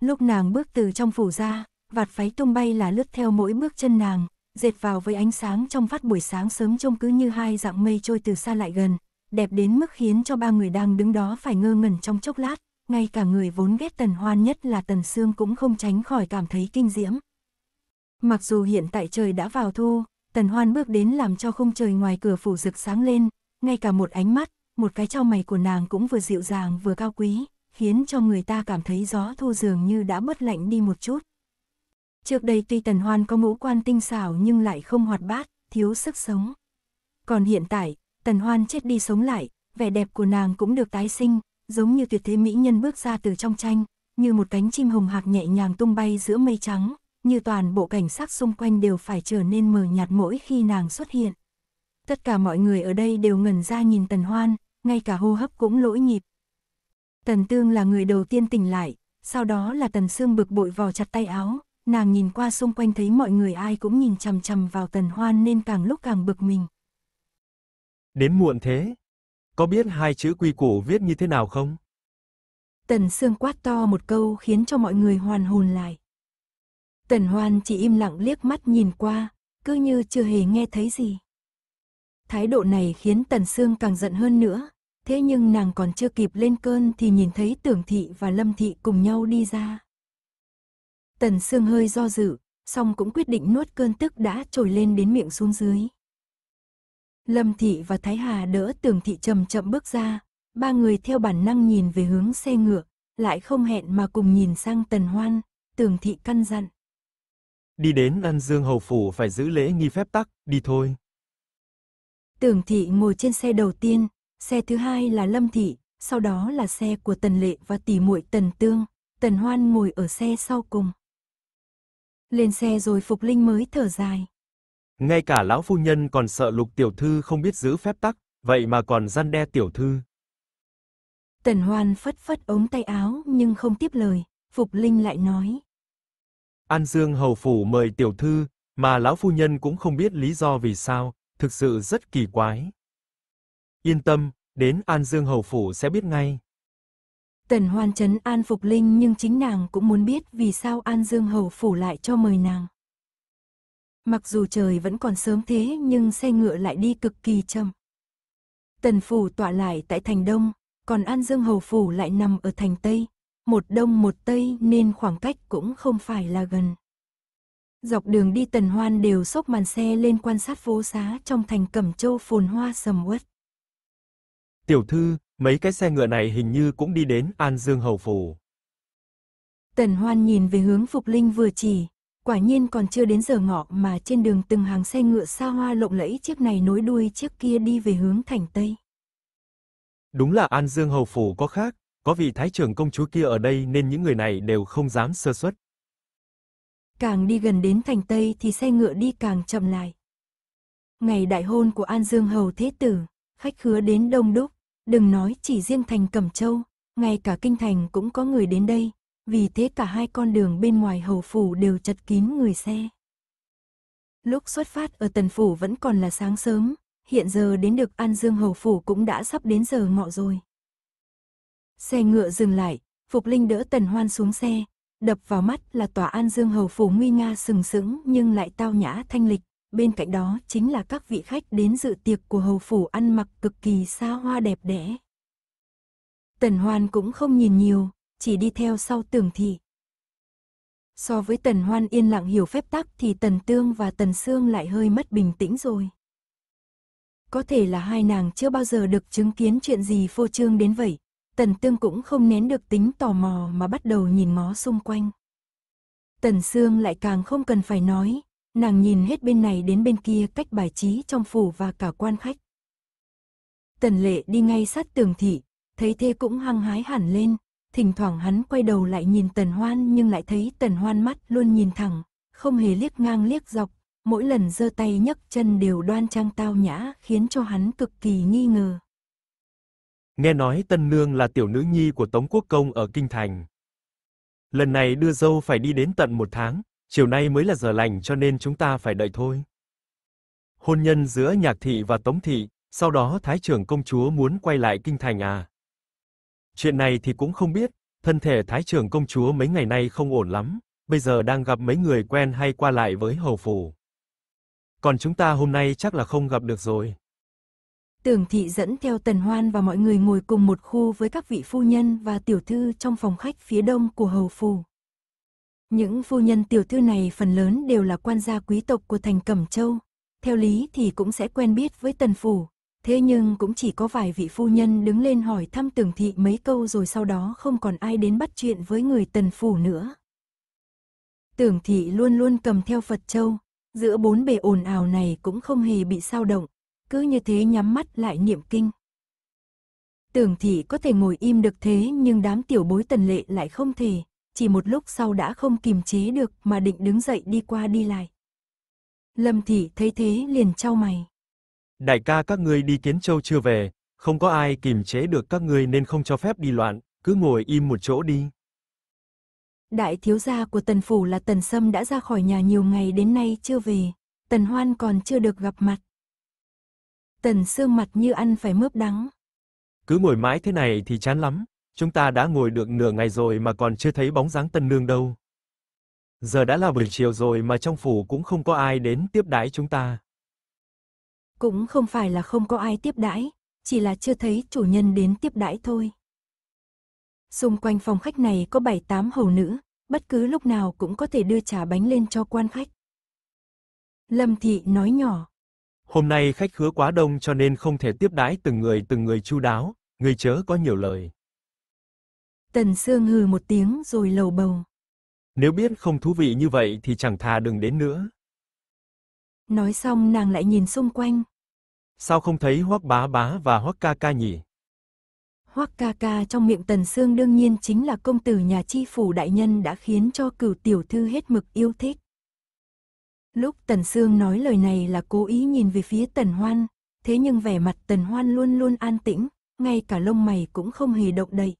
Lúc nàng bước từ trong phủ ra, vạt váy tung bay là lướt theo mỗi bước chân nàng, dệt vào với ánh sáng trong phát buổi sáng sớm trông cứ như hai dạng mây trôi từ xa lại gần, đẹp đến mức khiến cho ba người đang đứng đó phải ngơ ngẩn trong chốc lát, ngay cả người vốn ghét Tần Hoan nhất là Tần Sương cũng không tránh khỏi cảm thấy kinh diễm. Mặc dù hiện tại trời đã vào thu, Tần Hoan bước đến làm cho không trời ngoài cửa phủ rực sáng lên, ngay cả một ánh mắt, một cái trao mày của nàng cũng vừa dịu dàng vừa cao quý, khiến cho người ta cảm thấy gió thu dường như đã bớt lạnh đi một chút. Trước đây tuy Tần Hoan có ngũ quan tinh xảo nhưng lại không hoạt bát, thiếu sức sống. Còn hiện tại, Tần Hoan chết đi sống lại, vẻ đẹp của nàng cũng được tái sinh, giống như tuyệt thế mỹ nhân bước ra từ trong tranh, như một cánh chim hồng hạc nhẹ nhàng tung bay giữa mây trắng, như toàn bộ cảnh sắc xung quanh đều phải trở nên mờ nhạt mỗi khi nàng xuất hiện. Tất cả mọi người ở đây đều ngẩn ra nhìn Tần Hoan, ngay cả hô hấp cũng lỗi nhịp. Tần Tương là người đầu tiên tỉnh lại, sau đó là Tần Sương bực bội vò chặt tay áo, nàng nhìn qua xung quanh thấy mọi người ai cũng nhìn chằm chằm vào tần hoan nên càng lúc càng bực mình. Đến muộn thế, có biết hai chữ quy củ viết như thế nào không? Tần Sương quát to một câu khiến cho mọi người hoàn hồn lại. Tần Hoan chỉ im lặng liếc mắt nhìn qua, cứ như chưa hề nghe thấy gì. Thái độ này khiến Tần Sương càng giận hơn nữa, thế nhưng nàng còn chưa kịp lên cơn thì nhìn thấy Tưởng Thị và Lâm Thị cùng nhau đi ra. Tần Sương hơi do dự, song cũng quyết định nuốt cơn tức đã trồi lên đến miệng xuống dưới. Lâm Thị và Thái Hà đỡ tường Thị chậm chậm bước ra, ba người theo bản năng nhìn về hướng xe ngựa, lại không hẹn mà cùng nhìn sang Tần Hoan, Tường Thị căn dặn. Đi đến An Dương Hầu Phủ phải giữ lễ nghi phép tắc, đi thôi. Tường Thị ngồi trên xe đầu tiên, xe thứ hai là Lâm Thị, sau đó là xe của Tần Lệ và tỷ muội Tần Tương, Tần Hoan ngồi ở xe sau cùng. Lên xe rồi Phục Linh mới thở dài. Ngay cả lão phu nhân còn sợ lục tiểu thư không biết giữ phép tắc, vậy mà còn răn đe tiểu thư. Tần Hoan phất phất ống tay áo nhưng không tiếp lời, Phục Linh lại nói. An Dương Hầu Phủ mời tiểu thư, mà lão phu nhân cũng không biết lý do vì sao, thực sự rất kỳ quái. Yên tâm, đến An Dương Hầu Phủ sẽ biết ngay. Tần Hoan chấn an phục Linh nhưng chính nàng cũng muốn biết vì sao An Dương Hầu phủ lại cho mời nàng. Mặc dù trời vẫn còn sớm thế nhưng xe ngựa lại đi cực kỳ chậm. Tần phủ tọa lại tại thành đông, còn An Dương Hầu phủ lại nằm ở thành tây, một đông một tây nên khoảng cách cũng không phải là gần. Dọc đường đi Tần Hoan đều xốc màn xe lên quan sát phố xá trong thành Cẩm Châu phồn hoa sầm uất. Tiểu thư, mấy cái xe ngựa này hình như cũng đi đến An Dương Hầu Phủ. Tần Hoan nhìn về hướng Phục Linh vừa chỉ, quả nhiên còn chưa đến giờ ngọ mà trên đường từng hàng xe ngựa xa hoa lộng lẫy chiếc này nối đuôi chiếc kia đi về hướng thành Tây. Đúng là An Dương Hầu Phủ có khác, có vị thái trưởng công chúa kia ở đây nên những người này đều không dám sơ suất. Càng đi gần đến thành Tây thì xe ngựa đi càng chậm lại. Ngày đại hôn của An Dương Hầu Thế Tử khách khứa đến đông đúc, đừng nói chỉ riêng thành Cẩm Châu, ngay cả kinh thành cũng có người đến đây, vì thế cả hai con đường bên ngoài hầu phủ đều chật kín người xe. Lúc xuất phát ở tần phủ vẫn còn là sáng sớm, hiện giờ đến được An Dương hầu phủ cũng đã sắp đến giờ ngọ rồi. Xe ngựa dừng lại, Phục Linh đỡ Tần Hoan xuống xe, đập vào mắt là tòa An Dương hầu phủ nguy nga sừng sững nhưng lại tao nhã thanh lịch, bên cạnh đó chính là các vị khách đến dự tiệc của hầu phủ ăn mặc cực kỳ xa hoa đẹp đẽ. Tần Hoan cũng không nhìn nhiều, chỉ đi theo sau tường thị. So với Tần Hoan yên lặng hiểu phép tắc thì Tần Tương và Tần Sương lại hơi mất bình tĩnh rồi. Có thể là hai nàng chưa bao giờ được chứng kiến chuyện gì phô trương đến vậy, Tần Tương cũng không nén được tính tò mò mà bắt đầu nhìn ngó xung quanh. Tần Sương lại càng không cần phải nói, Nàng nhìn hết bên này đến bên kia cách bài trí trong phủ và cả quan khách. Tần lệ đi ngay sát tường thị, thấy thế cũng hăng hái hẳn lên, thỉnh thoảng hắn quay đầu lại nhìn tần hoan nhưng lại thấy tần hoan mắt luôn nhìn thẳng, không hề liếc ngang liếc dọc, mỗi lần giơ tay nhấc chân đều đoan trang tao nhã khiến cho hắn cực kỳ nghi ngờ. Nghe nói tần Nương là tiểu nữ nhi của Tống Quốc Công ở Kinh Thành. Lần này đưa dâu phải đi đến tận một tháng, chiều nay mới là giờ lành cho nên chúng ta phải đợi thôi. Hôn nhân giữa Nhạc thị và Tống thị, sau đó Thái trưởng công chúa muốn quay lại kinh thành à? Chuyện này thì cũng không biết, thân thể Thái trưởng công chúa mấy ngày nay không ổn lắm, bây giờ đang gặp mấy người quen hay qua lại với hầu phủ. Còn chúng ta hôm nay chắc là không gặp được rồi. Tưởng thị dẫn theo Tần Hoan và mọi người ngồi cùng một khu với các vị phu nhân và tiểu thư trong phòng khách phía đông của hầu phủ. Những phu nhân tiểu thư này phần lớn đều là quan gia quý tộc của thành Cẩm Châu. Theo lý thì cũng sẽ quen biết với tần phủ, thế nhưng cũng chỉ có vài vị phu nhân đứng lên hỏi thăm tưởng thị mấy câu rồi sau đó không còn ai đến bắt chuyện với người tần phủ nữa. Tưởng thị luôn luôn cầm theo Phật Châu, giữa bốn bề ồn ào này cũng không hề bị sao động, cứ như thế nhắm mắt lại niệm kinh. Tưởng thị có thể ngồi im được thế nhưng đám tiểu bối tần lệ lại không thể chỉ một lúc sau đã không kìm chế được mà định đứng dậy đi qua đi lại. Lâm Thị thấy thế liền trao mày. Đại ca các ngươi đi Kiến Châu chưa về, không có ai kìm chế được các ngươi nên không cho phép đi loạn, cứ ngồi im một chỗ đi. Đại thiếu gia của Tần Phủ là Tần Sâm đã ra khỏi nhà nhiều ngày đến nay chưa về, Tần Hoan còn chưa được gặp mặt. Tần Sương mặt như ăn phải mướp đắng. Cứ ngồi mãi thế này thì chán lắm. Chúng ta đã ngồi được nửa ngày rồi mà còn chưa thấy bóng dáng tân nương đâu. Giờ đã là buổi chiều rồi mà trong phủ cũng không có ai đến tiếp đãi chúng ta. Cũng không phải là không có ai tiếp đãi, chỉ là chưa thấy chủ nhân đến tiếp đãi thôi. Xung quanh phòng khách này có bảy tám hầu nữ, bất cứ lúc nào cũng có thể đưa trà bánh lên cho quan khách. Lâm Thị nói nhỏ. Hôm nay khách khứa quá đông cho nên không thể tiếp đãi từng người từng người chu đáo, người chớ có nhiều lời. Tần Sương hừ một tiếng rồi lầu bầu. Nếu biết không thú vị như vậy thì chẳng thà đừng đến nữa. Nói xong nàng lại nhìn xung quanh. Sao không thấy Hoắc Bá Bá và Hoắc Ca Ca nhỉ? Hoắc Ca Ca trong miệng Tần Sương đương nhiên chính là công tử nhà chi phủ đại nhân đã khiến cho cửu tiểu thư hết mực yêu thích. Lúc Tần Sương nói lời này là cố ý nhìn về phía Tần Hoan, thế nhưng vẻ mặt Tần Hoan luôn luôn an tĩnh, ngay cả lông mày cũng không hề động đậy.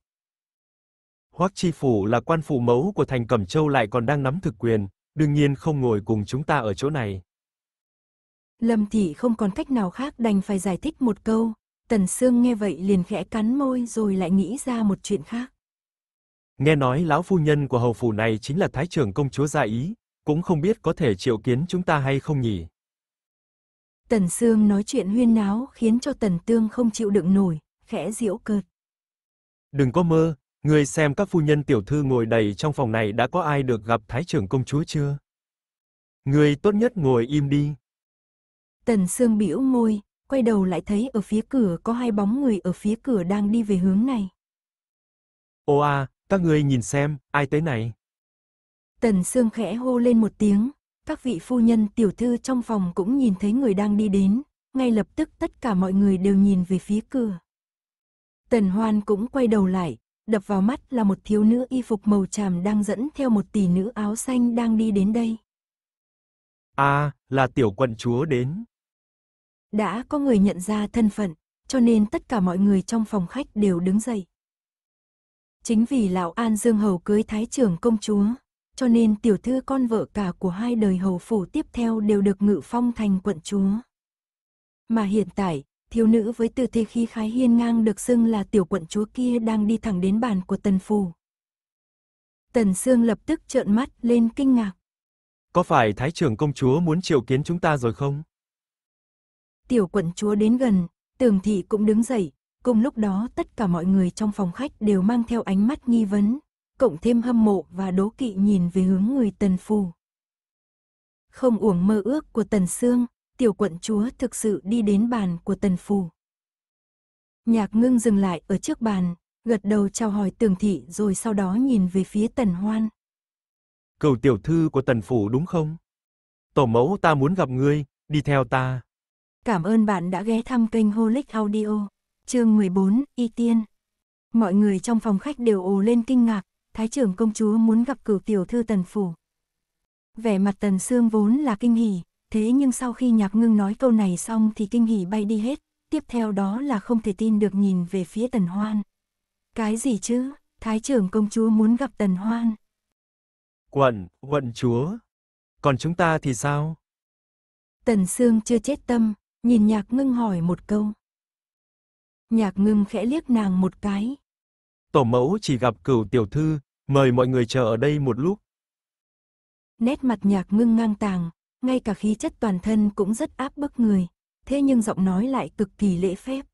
Hoắc Chi Phủ là quan phủ mẫu của thành Cẩm Châu lại còn đang nắm thực quyền, đương nhiên không ngồi cùng chúng ta ở chỗ này. Lâm Thị không còn cách nào khác đành phải giải thích một câu, Tần Sương nghe vậy liền khẽ cắn môi rồi lại nghĩ ra một chuyện khác. Nghe nói lão phu nhân của hầu phủ này chính là Thái trưởng công chúa gia ý, cũng không biết có thể triệu kiến chúng ta hay không nhỉ. Tần Sương nói chuyện huyên náo khiến cho Tần Tương không chịu đựng nổi, khẽ diễu cợt. Đừng có mơ, người xem các phu nhân tiểu thư ngồi đầy trong phòng này đã có ai được gặp thái trưởng công chúa chưa? người tốt nhất ngồi im đi. Tần Sương bĩu môi, quay đầu lại thấy ở phía cửa có hai bóng người ở phía cửa đang đi về hướng này. Ô a, các người nhìn xem, ai tới này? Tần Sương khẽ hô lên một tiếng, các vị phu nhân tiểu thư trong phòng cũng nhìn thấy người đang đi đến, ngay lập tức tất cả mọi người đều nhìn về phía cửa. Tần Hoan cũng quay đầu lại, đập vào mắt là một thiếu nữ y phục màu tràm đang dẫn theo một tỷ nữ áo xanh đang đi đến đây. À, là tiểu quận chúa đến. Đã có người nhận ra thân phận, cho nên tất cả mọi người trong phòng khách đều đứng dậy. Chính vì lão An Dương Hầu cưới thái trưởng công chúa, cho nên tiểu thư con vợ cả của hai đời hầu phủ tiếp theo đều được ngự phong thành quận chúa. Mà hiện tại, thiếu nữ với tư thế khí khái hiên ngang được xưng là tiểu quận chúa kia đang đi thẳng đến bàn của tần phù Tần Sương lập tức trợn mắt lên kinh ngạc. Có phải Thái trưởng công chúa muốn triệu kiến chúng ta rồi không? Tiểu quận chúa đến gần, tường thị cũng đứng dậy, cùng lúc đó tất cả mọi người trong phòng khách đều mang theo ánh mắt nghi vấn, cộng thêm hâm mộ và đố kỵ nhìn về hướng người tần phù. Không uổng mơ ước của tần xương, tiểu quận chúa thực sự đi đến bàn của tần phù. Nhạc ngưng dừng lại ở trước bàn, gật đầu chào hỏi tường thị rồi sau đó nhìn về phía tần hoan. Cầu tiểu thư của tần phủ đúng không? Tổ mẫu ta muốn gặp ngươi, đi theo ta. Cảm ơn bạn đã ghé thăm kênh Holic Audio, chương 14, Y Tiên. Mọi người trong phòng khách đều ồ lên kinh ngạc, Thái trưởng công chúa muốn gặp cửu tiểu thư tần phủ. Vẻ mặt tần xương vốn là kinh hỉ, Thế nhưng sau khi nhạc ngưng nói câu này xong thì kinh hỉ bay đi hết, tiếp theo đó là không thể tin được nhìn về phía tần hoan. Cái gì chứ, thái trưởng công chúa muốn gặp tần hoan. Quận, quận chúa, còn chúng ta thì sao? Tần Sương chưa chết tâm, nhìn nhạc ngưng hỏi một câu. Nhạc ngưng khẽ liếc nàng một cái. Tổ mẫu chỉ gặp cửu tiểu thư, mời mọi người chờ ở đây một lúc. Nét mặt nhạc ngưng ngang tàng, ngay cả khí chất toàn thân cũng rất áp bức người, thế nhưng giọng nói lại cực kỳ lễ phép.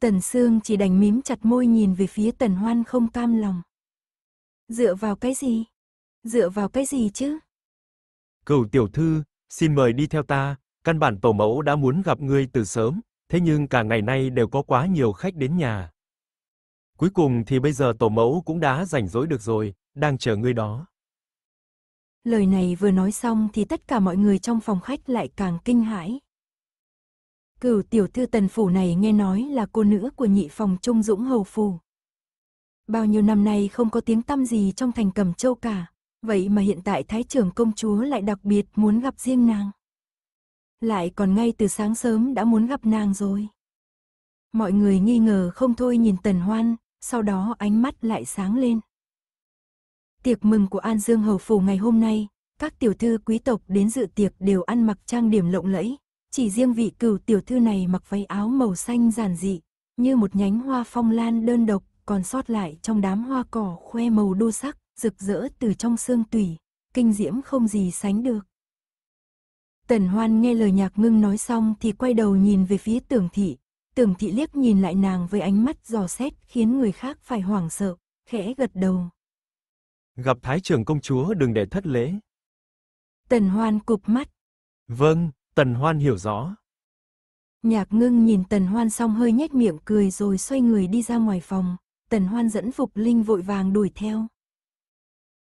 Tần Sương chỉ đành mím chặt môi nhìn về phía Tần Hoan không cam lòng. Dựa vào cái gì? Dựa vào cái gì chứ? Cửu tiểu thư, xin mời đi theo ta, căn bản tổ mẫu đã muốn gặp ngươi từ sớm, thế nhưng cả ngày nay đều có quá nhiều khách đến nhà. Cuối cùng thì bây giờ tổ mẫu cũng đã rảnh rỗi được rồi, đang chờ ngươi đó. Lời này vừa nói xong thì tất cả mọi người trong phòng khách lại càng kinh hãi. Cửu tiểu thư tần phủ này nghe nói là cô nữ của nhị phòng Trung Dũng Hầu Phù. Bao nhiêu năm nay không có tiếng tăm gì trong thành cầm châu cả, vậy mà hiện tại Thái trưởng công chúa lại đặc biệt muốn gặp riêng nàng. Lại còn ngay từ sáng sớm đã muốn gặp nàng rồi. Mọi người nghi ngờ không thôi nhìn tần hoan, sau đó ánh mắt lại sáng lên. Tiệc mừng của An Dương Hầu Phủ ngày hôm nay, các tiểu thư quý tộc đến dự tiệc đều ăn mặc trang điểm lộng lẫy. Chỉ riêng vị cửu tiểu thư này mặc váy áo màu xanh giản dị, như một nhánh hoa phong lan đơn độc còn sót lại trong đám hoa cỏ khoe màu đô sắc, rực rỡ từ trong xương tủy, kinh diễm không gì sánh được. Tần Hoan nghe lời nhạc ngưng nói xong thì quay đầu nhìn về phía tưởng thị, tưởng thị liếc nhìn lại nàng với ánh mắt giò xét khiến người khác phải hoảng sợ, khẽ gật đầu. Gặp Thái trưởng công chúa đừng để thất lễ. Tần Hoan cụp mắt. Vâng, Tần Hoan hiểu rõ. Nhạc ngưng nhìn Tần Hoan xong hơi nhếch miệng cười rồi xoay người đi ra ngoài phòng. Tần Hoan dẫn Phục Linh vội vàng đuổi theo.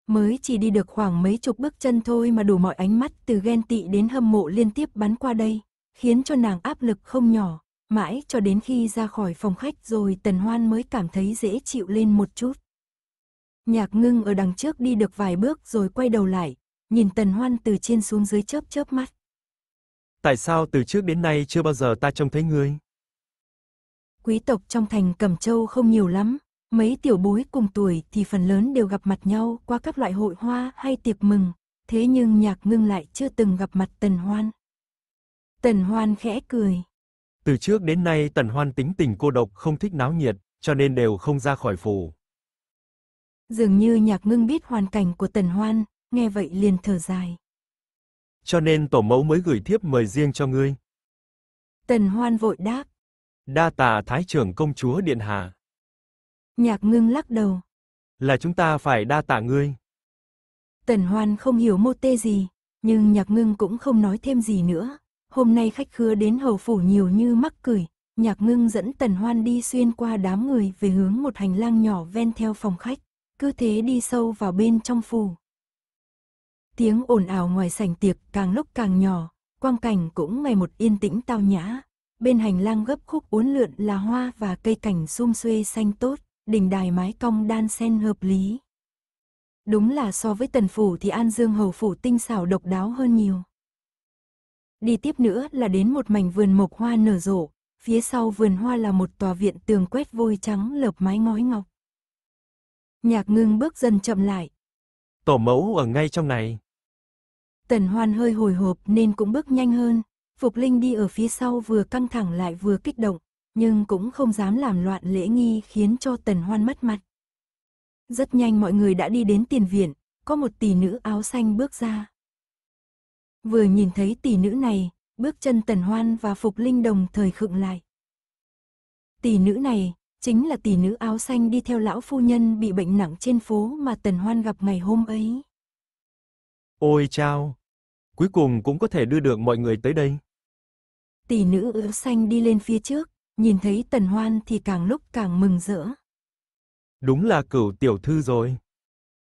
Mới chỉ đi được khoảng mấy chục bước chân thôi mà đủ mọi ánh mắt từ ghen tị đến hâm mộ liên tiếp bắn qua đây, khiến cho nàng áp lực không nhỏ. Mãi cho đến khi ra khỏi phòng khách rồi Tần Hoan mới cảm thấy dễ chịu lên một chút. Nhạc ngưng ở đằng trước đi được vài bước rồi quay đầu lại, nhìn tần hoan từ trên xuống dưới chớp chớp mắt. Tại sao từ trước đến nay chưa bao giờ ta trông thấy ngươi? Quý tộc trong thành Cẩm Châu không nhiều lắm, mấy tiểu bối cùng tuổi thì phần lớn đều gặp mặt nhau qua các loại hội hoa hay tiệc mừng, thế nhưng nhạc ngưng lại chưa từng gặp mặt tần hoan. Tần hoan khẽ cười. Từ trước đến nay tần hoan tính tình cô độc không thích náo nhiệt, cho nên đều không ra khỏi phủ. Dường như nhạc ngưng biết hoàn cảnh của Tần Hoan, nghe vậy liền thở dài. Cho nên tổ mẫu mới gửi thiếp mời riêng cho ngươi. Tần Hoan vội đáp. Đa tạ Thái trưởng công chúa Điện Hạ. Nhạc ngưng lắc đầu. Là chúng ta phải đa tạ ngươi. Tần Hoan không hiểu mô tê gì, nhưng nhạc ngưng cũng không nói thêm gì nữa. Hôm nay khách khứa đến hầu phủ nhiều như mắc cười, nhạc ngưng dẫn Tần Hoan đi xuyên qua đám người về hướng một hành lang nhỏ ven theo phòng khách cứ thế đi sâu vào bên trong phủ. Tiếng ồn ào ngoài sảnh tiệc càng lúc càng nhỏ, quang cảnh cũng ngày một yên tĩnh tao nhã. Bên hành lang gấp khúc uốn lượn là hoa và cây cảnh sum xuê xanh tốt, đỉnh đài mái cong đan sen hợp lý. Đúng là so với tần phủ thì An Dương Hầu Phủ tinh xảo độc đáo hơn nhiều. Đi tiếp nữa là đến một mảnh vườn mộc hoa nở rộ, phía sau vườn hoa là một tòa viện tường quét vôi trắng lợp mái ngói ngọc. Nhạc ngưng bước dần chậm lại. Tổ mẫu ở ngay trong này. Tần hoan hơi hồi hộp nên cũng bước nhanh hơn. Phục Linh đi ở phía sau vừa căng thẳng lại vừa kích động, nhưng cũng không dám làm loạn lễ nghi khiến cho tần hoan mất mặt. Rất nhanh mọi người đã đi đến tiền viện, có một tỷ nữ áo xanh bước ra. Vừa nhìn thấy tỷ nữ này, bước chân tần hoan và Phục Linh đồng thời khựng lại. Tỷ nữ này, chính là tỷ nữ áo xanh đi theo lão phu nhân bị bệnh nặng trên phố mà Tần Hoan gặp ngày hôm ấy. Ôi chao! Cuối cùng cũng có thể đưa được mọi người tới đây. Tỷ nữ áo xanh đi lên phía trước, nhìn thấy Tần Hoan thì càng lúc càng mừng rỡ. Đúng là cửu tiểu thư rồi.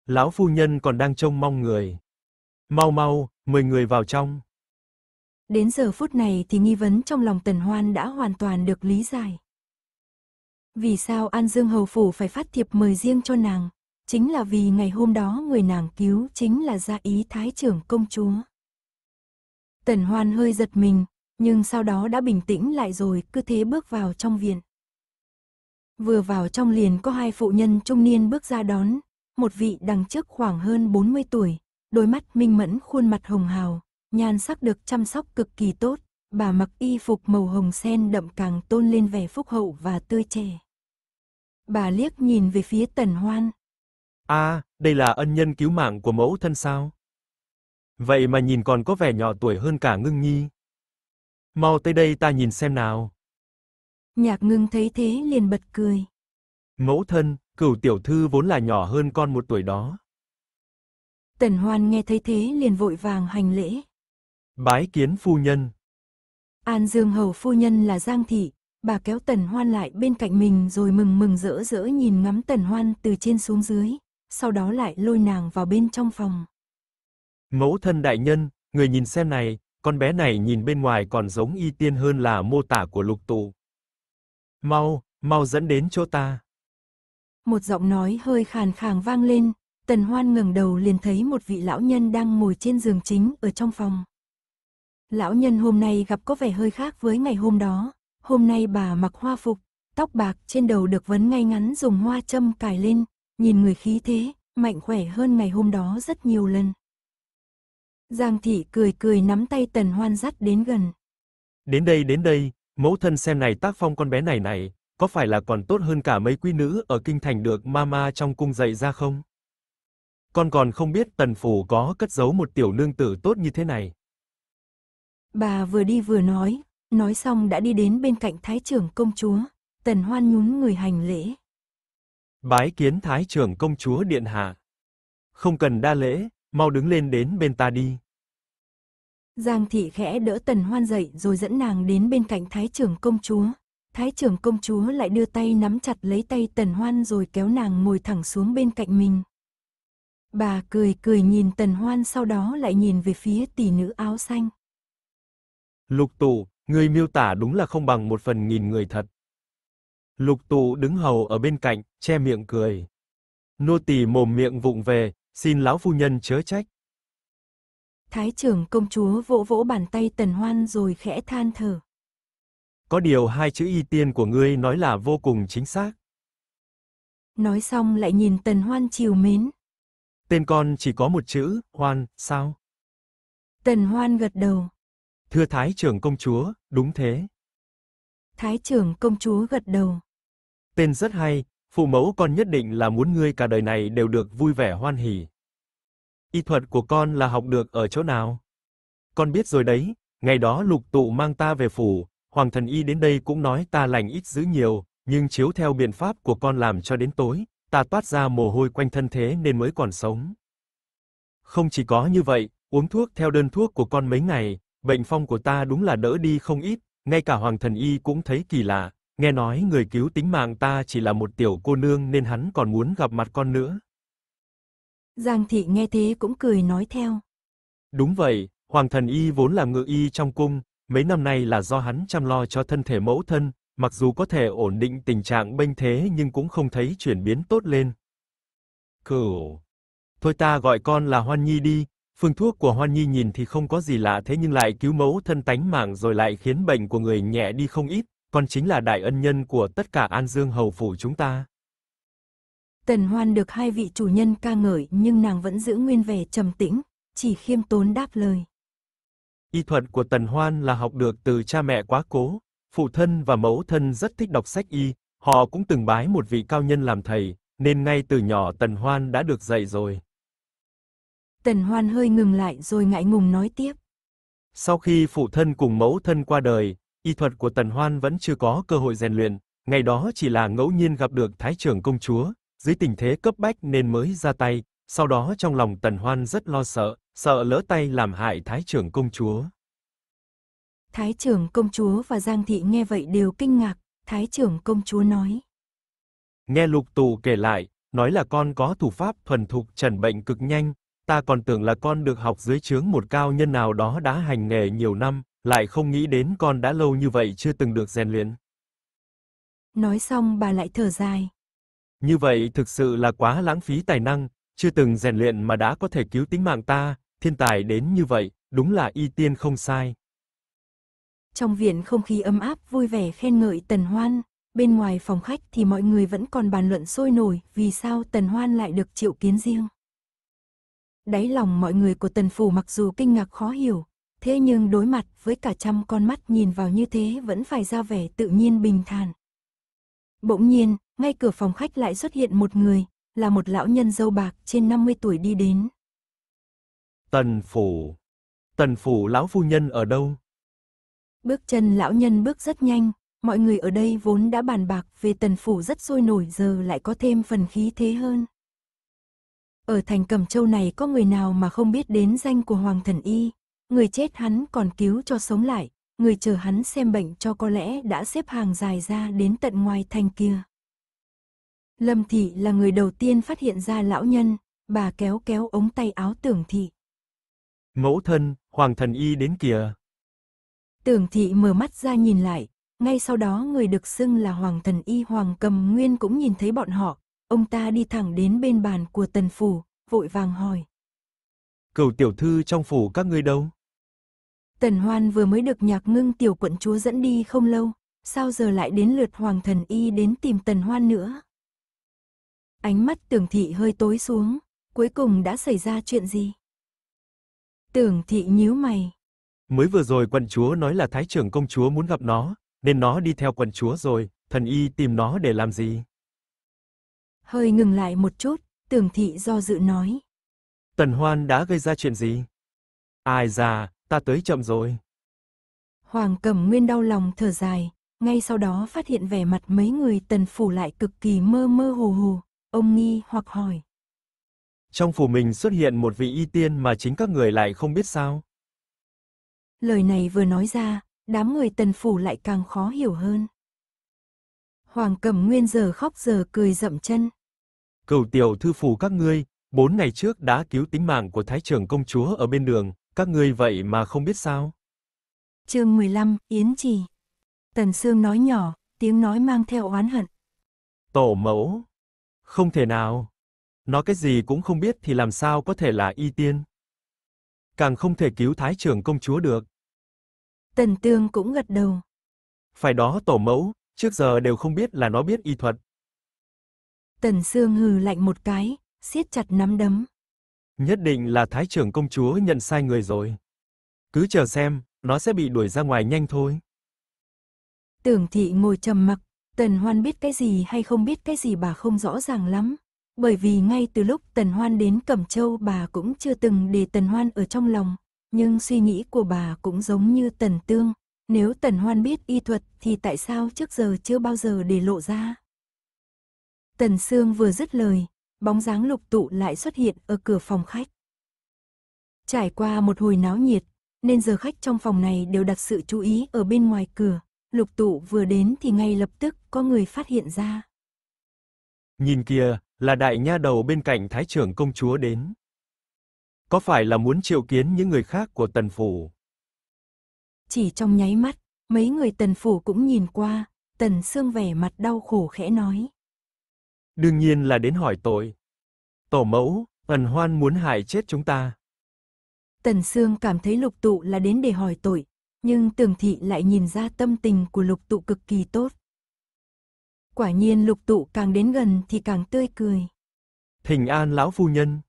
Lão phu nhân còn đang trông mong người. Mau mau, mời người vào trong. Đến giờ phút này thì nghi vấn trong lòng Tần Hoan đã hoàn toàn được lý giải. Vì sao An Dương Hầu Phủ phải phát thiệp mời riêng cho nàng? Chính là vì ngày hôm đó người nàng cứu chính là gia ý Thái trưởng công chúa. Tần Hoan hơi giật mình, nhưng sau đó đã bình tĩnh lại rồi cứ thế bước vào trong viện. Vừa vào trong liền có hai phụ nhân trung niên bước ra đón, một vị đằng trước khoảng hơn 40 tuổi, đôi mắt minh mẫn khuôn mặt hồng hào, nhan sắc được chăm sóc cực kỳ tốt, bà mặc y phục màu hồng sen đậm càng tôn lên vẻ phúc hậu và tươi trẻ. Bà liếc nhìn về phía tần hoan. À, đây là ân nhân cứu mạng của mẫu thân sao? Vậy mà nhìn còn có vẻ nhỏ tuổi hơn cả ngưng nhi. Mau tới đây ta nhìn xem nào. Nhạc ngưng thấy thế liền bật cười. Mẫu thân, cửu tiểu thư vốn là nhỏ hơn con một tuổi đó. Tần hoan nghe thấy thế liền vội vàng hành lễ. Bái kiến phu nhân. An Dương Hầu phu nhân là Giang Thị, bà kéo Tần Hoan lại bên cạnh mình rồi mừng mừng rỡ rỡ nhìn ngắm Tần Hoan từ trên xuống dưới, sau đó lại lôi nàng vào bên trong phòng. Mẫu thân đại nhân, người nhìn xem này, con bé này nhìn bên ngoài còn giống y tiên hơn là mô tả của lục tụ. Mau, mau dẫn đến chỗ ta. Một giọng nói hơi khàn khàng vang lên, Tần Hoan ngẩng đầu liền thấy một vị lão nhân đang ngồi trên giường chính ở trong phòng. Lão nhân hôm nay gặp có vẻ hơi khác với ngày hôm đó. Hôm nay bà mặc hoa phục, tóc bạc trên đầu được vấn ngay ngắn dùng hoa châm cài lên, nhìn người khí thế, mạnh khỏe hơn ngày hôm đó rất nhiều lần. Giang thị cười cười nắm tay tần hoan dắt đến gần. Đến đây đến đây, mẫu thân xem này tác phong con bé này này, có phải là còn tốt hơn cả mấy quý nữ ở kinh thành được mama trong cung dạy ra không? Con còn không biết tần phủ có cất giấu một tiểu nương tử tốt như thế này. Bà vừa đi vừa nói, nói xong đã đi đến bên cạnh thái trưởng công chúa, tần hoan nhún người hành lễ. Bái kiến thái trưởng công chúa điện hạ. Không cần đa lễ, mau đứng lên đến bên ta đi. Giang thị khẽ đỡ tần hoan dậy rồi dẫn nàng đến bên cạnh thái trưởng công chúa. Thái trưởng công chúa lại đưa tay nắm chặt lấy tay tần hoan rồi kéo nàng ngồi thẳng xuống bên cạnh mình. Bà cười cười nhìn tần hoan sau đó lại nhìn về phía tỷ nữ áo xanh. Lục tụ, người miêu tả đúng là không bằng một phần nghìn người thật. Lục tụ đứng hầu ở bên cạnh, che miệng cười. Nô tỳ mồm miệng vụng về, xin lão phu nhân chớ trách. Thái trưởng công chúa vỗ vỗ bàn tay tần hoan rồi khẽ than thở. Có điều hai chữ y tiên của ngươi nói là vô cùng chính xác. Nói xong lại nhìn tần hoan chiều mến. Tên con chỉ có một chữ, hoan, sao? Tần hoan gật đầu. Thưa Thái trưởng công chúa, đúng thế. Thái trưởng công chúa gật đầu. Tên rất hay, phụ mẫu con nhất định là muốn ngươi cả đời này đều được vui vẻ hoan hỉ. Y thuật của con là học được ở chỗ nào? Con biết rồi đấy, ngày đó Lục tụ mang ta về phủ, Hoàng thần y đến đây cũng nói ta lành ít dữ nhiều, nhưng chiếu theo biện pháp của con làm cho đến tối, ta toát ra mồ hôi quanh thân thế nên mới còn sống. Không chỉ có như vậy, uống thuốc theo đơn thuốc của con mấy ngày, Bệnh phong của ta đúng là đỡ đi không ít, ngay cả Hoàng Thần Y cũng thấy kỳ lạ, nghe nói người cứu tính mạng ta chỉ là một tiểu cô nương nên hắn còn muốn gặp mặt con nữa. Giang thị nghe thế cũng cười nói theo. Đúng vậy, Hoàng Thần Y vốn là ngự y trong cung, mấy năm nay là do hắn chăm lo cho thân thể mẫu thân, mặc dù có thể ổn định tình trạng bệnh thế nhưng cũng không thấy chuyển biến tốt lên. Cửu, thôi ta gọi con là Hoan Nhi đi, Phương thuốc của Hoan Nhi nhìn thì không có gì lạ thế nhưng lại cứu mẫu thân tánh mạng rồi lại khiến bệnh của người nhẹ đi không ít, còn chính là đại ân nhân của tất cả An Dương hầu phủ chúng ta. Tần Hoan được hai vị chủ nhân ca ngợi nhưng nàng vẫn giữ nguyên vẻ trầm tĩnh, chỉ khiêm tốn đáp lời. Y thuật của Tần Hoan là học được từ cha mẹ quá cố, phụ thân và mẫu thân rất thích đọc sách y, họ cũng từng bái một vị cao nhân làm thầy, nên ngay từ nhỏ Tần Hoan đã được dạy rồi. Tần Hoan hơi ngừng lại rồi ngại ngùng nói tiếp. Sau khi phụ thân cùng mẫu thân qua đời, y thuật của Tần Hoan vẫn chưa có cơ hội rèn luyện, ngày đó chỉ là ngẫu nhiên gặp được Thái trưởng công chúa, dưới tình thế cấp bách nên mới ra tay, sau đó trong lòng Tần Hoan rất lo sợ, sợ lỡ tay làm hại Thái trưởng công chúa. Thái trưởng công chúa và Giang thị nghe vậy đều kinh ngạc, Thái trưởng công chúa nói. Nghe lục tù kể lại, nói là con có thủ pháp thuần thục trần bệnh cực nhanh, ta còn tưởng là con được học dưới trướng một cao nhân nào đó đã hành nghề nhiều năm, lại không nghĩ đến con đã lâu như vậy chưa từng được rèn luyện. Nói xong bà lại thở dài. Như vậy thực sự là quá lãng phí tài năng, chưa từng rèn luyện mà đã có thể cứu tính mạng ta, thiên tài đến như vậy, đúng là y tiên không sai. Trong viện không khí ấm áp vui vẻ khen ngợi Tần Hoan, bên ngoài phòng khách thì mọi người vẫn còn bàn luận sôi nổi vì sao Tần Hoan lại được triệu kiến riêng. Đáy lòng mọi người của tần phủ mặc dù kinh ngạc khó hiểu, thế nhưng đối mặt với cả trăm con mắt nhìn vào như thế vẫn phải ra vẻ tự nhiên bình thản. Bỗng nhiên, ngay cửa phòng khách lại xuất hiện một người, là một lão nhân dâu bạc trên 50 tuổi đi đến. Tần phủ. Tần phủ lão phu nhân ở đâu? Bước chân lão nhân bước rất nhanh, mọi người ở đây vốn đã bàn bạc về tần phủ rất sôi nổi giờ lại có thêm phần khí thế hơn. Ở thành Cẩm Châu này có người nào mà không biết đến danh của Hoàng Thần Y. Người chết hắn còn cứu cho sống lại, người chờ hắn xem bệnh cho có lẽ đã xếp hàng dài ra đến tận ngoài thành kia. Lâm Thị là người đầu tiên phát hiện ra lão nhân, bà kéo kéo ống tay áo tưởng thị. Mẫu thân, Hoàng Thần Y đến kìa. Tưởng thị mở mắt ra nhìn lại, ngay sau đó người được xưng là Hoàng Thần Y Hoàng Cầm Nguyên cũng nhìn thấy bọn họ, Ông ta đi thẳng đến bên bàn của tần phủ, vội vàng hỏi. Cửu tiểu thư trong phủ các ngươi đâu? Tần Hoan vừa mới được nhạc ngưng tiểu quận chúa dẫn đi không lâu, sao giờ lại đến lượt hoàng thần y đến tìm Tần Hoan nữa? Ánh mắt tưởng thị hơi tối xuống, cuối cùng đã xảy ra chuyện gì? Tưởng thị nhíu mày. Mới vừa rồi quận chúa nói là thái trưởng công chúa muốn gặp nó, nên nó đi theo quận chúa rồi, thần y tìm nó để làm gì? Hơi ngừng lại một chút, tưởng thị do dự nói. Tần Hoan đã gây ra chuyện gì? Ai già, ta tới chậm rồi. Hoàng Cẩm Nguyên đau lòng thở dài, ngay sau đó phát hiện vẻ mặt mấy người tần phủ lại cực kỳ mơ mơ hồ hồ, ông nghi hoặc hỏi. Trong phủ mình xuất hiện một vị y tiên mà chính các người lại không biết sao. Lời này vừa nói ra, đám người tần phủ lại càng khó hiểu hơn. Hoàng Cẩm Nguyên giờ khóc giờ cười dậm chân, Cầu tiểu thư phù các ngươi, bốn ngày trước đã cứu tính mạng của Thái trưởng công chúa ở bên đường, các ngươi vậy mà không biết sao? Chương 15, Yến Trì. Tần Sương nói nhỏ, tiếng nói mang theo oán hận. Tổ mẫu, không thể nào. Nó cái gì cũng không biết thì làm sao có thể là y tiên? Càng không thể cứu Thái trưởng công chúa được. Tần Tương cũng gật đầu. Phải đó tổ mẫu, trước giờ đều không biết là nó biết y thuật, Tần Sương hừ lạnh một cái, siết chặt nắm đấm. Nhất định là Thái trưởng công chúa nhận sai người rồi. Cứ chờ xem, nó sẽ bị đuổi ra ngoài nhanh thôi. Tưởng thị ngồi trầm mặc, Tần Hoan biết cái gì hay không biết cái gì bà không rõ ràng lắm. Bởi vì ngay từ lúc Tần Hoan đến Cẩm Châu bà cũng chưa từng để Tần Hoan ở trong lòng. Nhưng suy nghĩ của bà cũng giống như Tần Tương. Nếu Tần Hoan biết y thuật thì tại sao trước giờ chưa bao giờ để lộ ra? Tần Sương vừa dứt lời, bóng dáng lục tụ lại xuất hiện ở cửa phòng khách. Trải qua một hồi náo nhiệt, nên giờ khách trong phòng này đều đặt sự chú ý ở bên ngoài cửa. Lục tụ vừa đến thì ngay lập tức có người phát hiện ra. Nhìn kìa, là đại nha đầu bên cạnh thái trưởng công chúa đến. Có phải là muốn triệu kiến những người khác của tần phủ? Chỉ trong nháy mắt, mấy người tần phủ cũng nhìn qua, tần xương vẻ mặt đau khổ khẽ nói. Đương nhiên là đến hỏi tội. Tổ mẫu, ẩn hoan muốn hại chết chúng ta. Tần Sương cảm thấy lục tụ là đến để hỏi tội, nhưng tường thị lại nhìn ra tâm tình của lục tụ cực kỳ tốt. Quả nhiên lục tụ càng đến gần thì càng tươi cười. Thỉnh an lão phu nhân.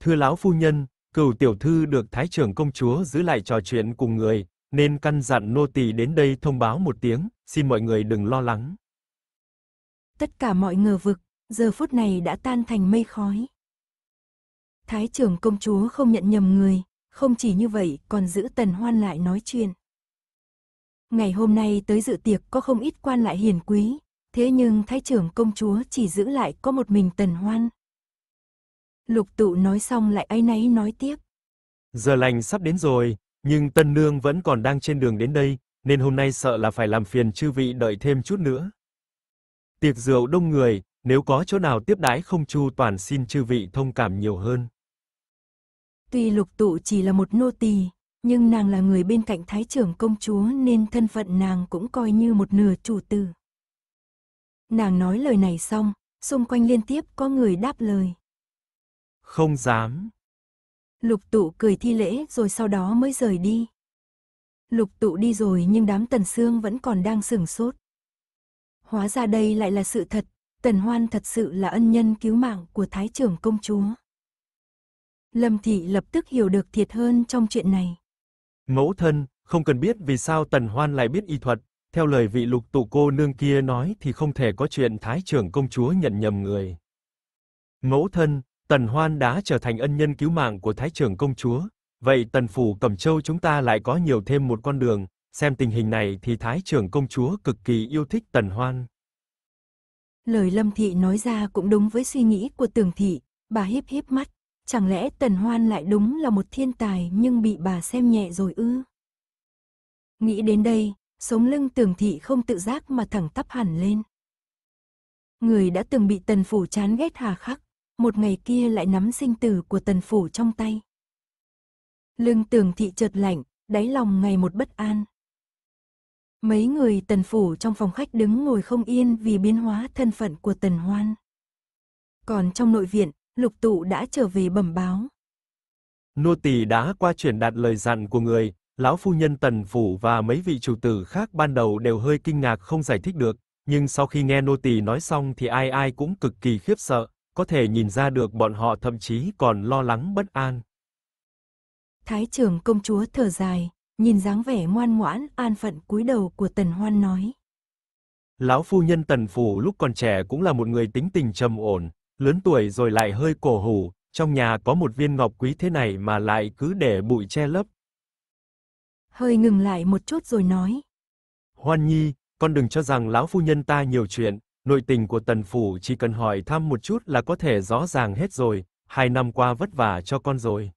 Thưa lão phu nhân, cửu tiểu thư được thái trưởng công chúa giữ lại trò chuyện cùng người, nên căn dặn nô tỳ đến đây thông báo một tiếng, xin mọi người đừng lo lắng tất cả mọi ngờ vực, giờ phút này đã tan thành mây khói. Thái trưởng công chúa không nhận nhầm người, không chỉ như vậy còn giữ tần hoan lại nói chuyện. Ngày hôm nay tới dự tiệc có không ít quan lại hiền quý, thế nhưng thái trưởng công chúa chỉ giữ lại có một mình tần hoan. Lục tụ nói xong lại ấy náy nói tiếp. Giờ lành sắp đến rồi, nhưng tần nương vẫn còn đang trên đường đến đây, nên hôm nay sợ là phải làm phiền chư vị đợi thêm chút nữa. Tiệc rượu đông người, nếu có chỗ nào tiếp đãi không chu toàn xin chư vị thông cảm nhiều hơn. Tuy lục tụ chỉ là một nô tỳ, nhưng nàng là người bên cạnh thái trưởng công chúa nên thân phận nàng cũng coi như một nửa chủ tử. Nàng nói lời này xong, xung quanh liên tiếp có người đáp lời. Không dám. Lục tụ cười thi lễ rồi sau đó mới rời đi. Lục tụ đi rồi nhưng đám tần xương vẫn còn đang sửng sốt. Hóa ra đây lại là sự thật, Tần Hoan thật sự là ân nhân cứu mạng của Thái trưởng công chúa. Lâm Thị lập tức hiểu được thiệt hơn trong chuyện này. Mẫu thân, không cần biết vì sao Tần Hoan lại biết y thuật, theo lời vị lục tụ cô nương kia nói thì không thể có chuyện Thái trưởng công chúa nhận nhầm người. Mẫu thân, Tần Hoan đã trở thành ân nhân cứu mạng của Thái trưởng công chúa, vậy Tần Phủ Cẩm Châu chúng ta lại có nhiều thêm một con đường, Xem tình hình này thì Thái trưởng công chúa cực kỳ yêu thích Tần Hoan. Lời Lâm Thị nói ra cũng đúng với suy nghĩ của Tường Thị, bà hiếp hiếp mắt. Chẳng lẽ Tần Hoan lại đúng là một thiên tài nhưng bị bà xem nhẹ rồi ư? Nghĩ đến đây, sống lưng Tường Thị không tự giác mà thẳng tắp hẳn lên. Người đã từng bị Tần Phủ chán ghét hà khắc, một ngày kia lại nắm sinh tử của Tần Phủ trong tay. Lưng Tường Thị chợt lạnh, đáy lòng ngày một bất an. Mấy người tần phủ trong phòng khách đứng ngồi không yên vì biến hóa thân phận của tần hoan. Còn trong nội viện, lục tụ đã trở về bẩm báo. Nô tỳ đã qua truyền đạt lời dặn của người, lão phu nhân tần phủ và mấy vị chủ tử khác ban đầu đều hơi kinh ngạc không giải thích được, nhưng sau khi nghe nô tỳ nói xong thì ai ai cũng cực kỳ khiếp sợ, có thể nhìn ra được bọn họ thậm chí còn lo lắng bất an. Thái trưởng công chúa thở dài, Nhìn dáng vẻ ngoan ngoãn, an phận cúi đầu của Tần Hoan nói. Lão phu nhân Tần Phủ lúc còn trẻ cũng là một người tính tình trầm ổn, lớn tuổi rồi lại hơi cổ hủ, trong nhà có một viên ngọc quý thế này mà lại cứ để bụi che lấp. Hơi ngừng lại một chút rồi nói. Hoan nhi, con đừng cho rằng lão phu nhân ta nhiều chuyện, nội tình của Tần Phủ chỉ cần hỏi thăm một chút là có thể rõ ràng hết rồi, hai năm qua vất vả cho con rồi.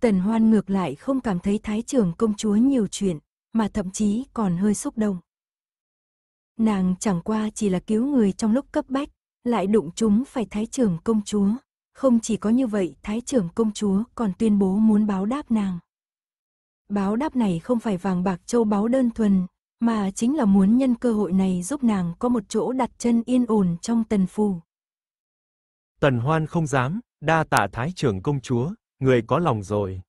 Tần Hoan ngược lại không cảm thấy Thái trưởng công chúa nhiều chuyện, mà thậm chí còn hơi xúc động. Nàng chẳng qua chỉ là cứu người trong lúc cấp bách, lại đụng chúng phải Thái trưởng công chúa. Không chỉ có như vậy, Thái trưởng công chúa còn tuyên bố muốn báo đáp nàng. Báo đáp này không phải vàng bạc châu báu đơn thuần, mà chính là muốn nhân cơ hội này giúp nàng có một chỗ đặt chân yên ổn trong tần phù. Tần Hoan không dám, đa tạ Thái trưởng công chúa, người có lòng rồi.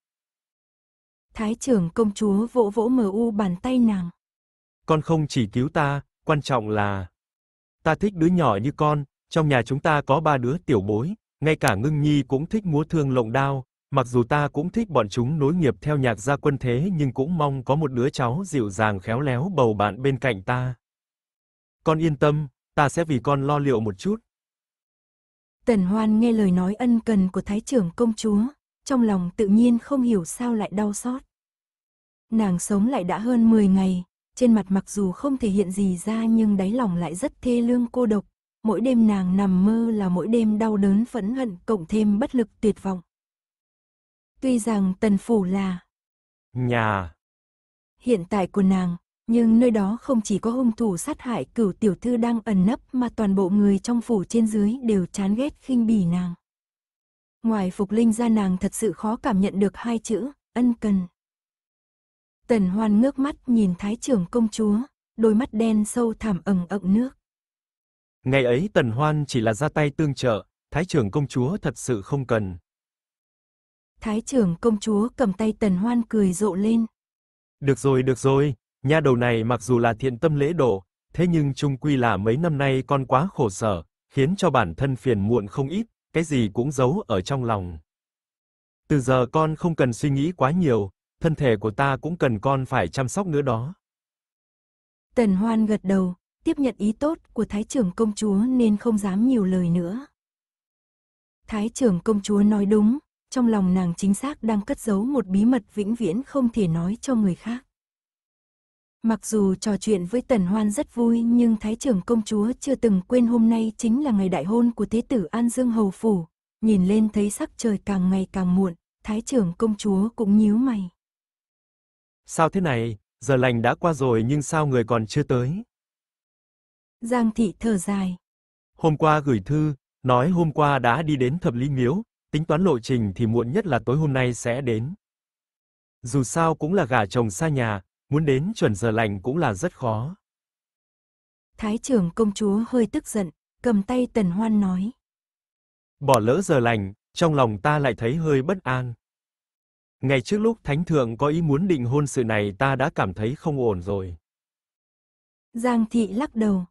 Thái trưởng công chúa vỗ vỗ mờ u bàn tay nàng. Con không chỉ cứu ta, quan trọng là ta thích đứa nhỏ như con, trong nhà chúng ta có ba đứa tiểu bối, ngay cả Ngưng Nhi cũng thích múa thương lộng đao, mặc dù ta cũng thích bọn chúng nối nghiệp theo nhạc gia quân thế nhưng cũng mong có một đứa cháu dịu dàng khéo léo bầu bạn bên cạnh ta. Con yên tâm, ta sẽ vì con lo liệu một chút. Tần Hoan nghe lời nói ân cần của Thái trưởng công chúa, trong lòng tự nhiên không hiểu sao lại đau xót. Nàng sống lại đã hơn 10 ngày, trên mặt mặc dù không thể hiện gì ra nhưng đáy lòng lại rất thê lương cô độc, mỗi đêm nàng nằm mơ là mỗi đêm đau đớn phẫn hận cộng thêm bất lực tuyệt vọng. Tuy rằng tần phủ là nhà hiện tại của nàng, nhưng nơi đó không chỉ có hung thủ sát hại cửu tiểu thư đang ẩn nấp mà toàn bộ người trong phủ trên dưới đều chán ghét khinh bỉ nàng. Ngoài Phục Linh ra nàng thật sự khó cảm nhận được hai chữ, ân cần. Tần Hoan ngước mắt nhìn Thái trưởng công chúa, đôi mắt đen sâu thẳm ẩn ẩn nước. Ngày ấy Tần Hoan chỉ là ra tay tương trợ, Thái trưởng công chúa thật sự không cần. Thái trưởng công chúa cầm tay Tần Hoan cười rộ lên. Được rồi, được rồi, nha đầu này mặc dù là thiện tâm lễ độ, thế nhưng chung quy là mấy năm nay con quá khổ sở, khiến cho bản thân phiền muộn không ít, cái gì cũng giấu ở trong lòng. Từ giờ con không cần suy nghĩ quá nhiều, thân thể của ta cũng cần con phải chăm sóc nữa đó. Tần Hoan gật đầu, tiếp nhận ý tốt của Thái trưởng công chúa nên không dám nhiều lời nữa. Thái trưởng công chúa nói đúng, trong lòng nàng chính xác đang cất giấu một bí mật vĩnh viễn không thể nói cho người khác. Mặc dù trò chuyện với Tần Hoan rất vui nhưng Thái trưởng công chúa chưa từng quên hôm nay chính là ngày đại hôn của Thế tử An Dương Hầu Phủ. Nhìn lên thấy sắc trời càng ngày càng muộn, Thái trưởng công chúa cũng nhíu mày. Sao thế này, giờ lành đã qua rồi nhưng sao người còn chưa tới? Giang thị thở dài. Hôm qua gửi thư, nói hôm qua đã đi đến thập lý miếu, tính toán lộ trình thì muộn nhất là tối hôm nay sẽ đến. Dù sao cũng là gả chồng xa nhà, muốn đến chuẩn giờ lành cũng là rất khó. Thái trưởng công chúa hơi tức giận, cầm tay Tần Hoan nói. Bỏ lỡ giờ lành, trong lòng ta lại thấy hơi bất an. Ngày trước lúc Thánh Thượng có ý muốn định hôn sự này ta đã cảm thấy không ổn rồi. Giang Thị lắc đầu.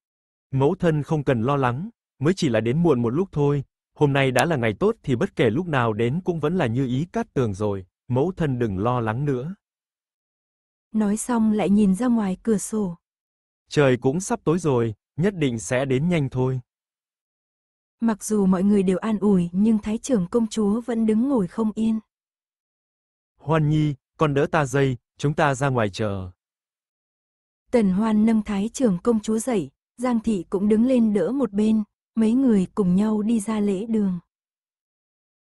Mẫu thân không cần lo lắng, mới chỉ là đến muộn một lúc thôi. Hôm nay đã là ngày tốt thì bất kể lúc nào đến cũng vẫn là như ý cát tường rồi, mẫu thân đừng lo lắng nữa. Nói xong lại nhìn ra ngoài cửa sổ. Trời cũng sắp tối rồi, nhất định sẽ đến nhanh thôi. Mặc dù mọi người đều an ủi nhưng thái trưởng công chúa vẫn đứng ngồi không yên. Hoan nhi, con đỡ ta dây, chúng ta ra ngoài chờ. Tần hoan nâng thái trưởng công chúa dậy, Giang thị cũng đứng lên đỡ một bên, mấy người cùng nhau đi ra lễ đường.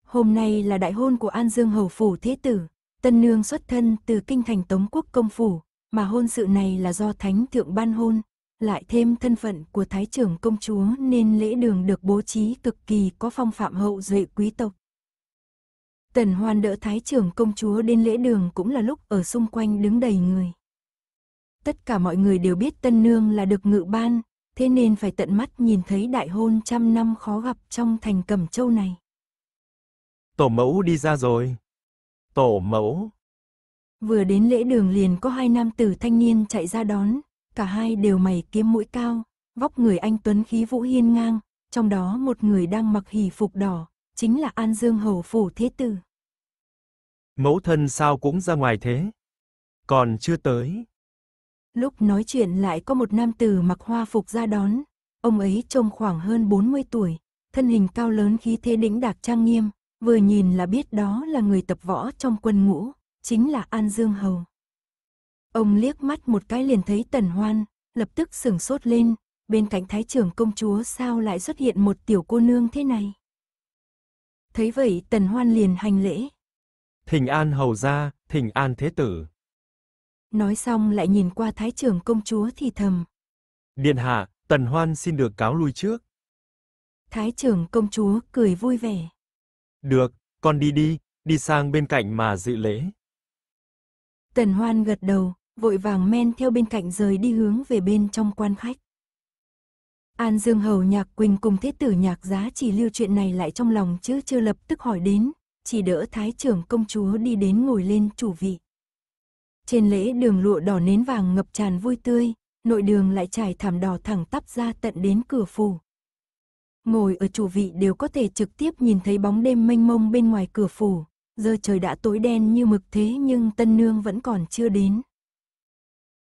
Hôm nay là đại hôn của An Dương Hầu Phủ Thế Tử, Tân nương xuất thân từ kinh thành Tống quốc công phủ, mà hôn sự này là do thánh thượng ban hôn, lại thêm thân phận của thái trưởng công chúa nên lễ đường được bố trí cực kỳ có phong phạm hậu duệ quý tộc. Tần Hoan đỡ thái trưởng công chúa đến lễ đường cũng là lúc ở xung quanh đứng đầy người. Tất cả mọi người đều biết tân nương là được ngự ban, thế nên phải tận mắt nhìn thấy đại hôn trăm năm khó gặp trong thành cẩm châu này. Tổ mẫu đi ra rồi. Tổ mẫu. Vừa đến lễ đường liền có hai nam tử thanh niên chạy ra đón, cả hai đều mày kiếm mũi cao, vóc người anh tuấn khí vũ hiên ngang, trong đó một người đang mặc hỷ phục đỏ, chính là An Dương Hầu Phủ Thế Tử. Mẫu thân sao cũng ra ngoài thế? Còn chưa tới. Lúc nói chuyện lại có một nam tử mặc hoa phục ra đón, ông ấy trông khoảng hơn 40 tuổi, thân hình cao lớn khí thế đĩnh đạc trang nghiêm, Vừa nhìn là biết đó là người tập võ trong quân ngũ, chính là An Dương Hầu. Ông liếc mắt một cái liền thấy Tần Hoan, lập tức sửng sốt lên, bên cạnh thái trưởng công chúa sao lại xuất hiện một tiểu cô nương thế này. Thấy vậy Tần Hoan liền hành lễ. Thỉnh an hầu gia, thỉnh an thế tử. Nói xong lại nhìn qua thái trưởng công chúa thì thầm. Điện hạ, Tần Hoan xin được cáo lui trước. Thái trưởng công chúa cười vui vẻ. Được, con đi đi, đi sang bên cạnh mà dự lễ. Tần Hoan gật đầu, vội vàng men theo bên cạnh rời đi hướng về bên trong quan khách. An Dương Hầu Nhạc Quỳnh cùng thế tử nhạc giá chỉ lưu chuyện này lại trong lòng chứ chưa lập tức hỏi đến, chỉ đỡ thái trưởng công chúa đi đến ngồi lên chủ vị. Trên lễ đường lụa đỏ nến vàng ngập tràn vui tươi, nội đường lại trải thảm đỏ thẳng tắp ra tận đến cửa phủ ngồi ở chủ vị đều có thể trực tiếp nhìn thấy bóng đêm mênh mông bên ngoài cửa phủ. Giờ trời đã tối đen như mực thế nhưng tân nương vẫn còn chưa đến.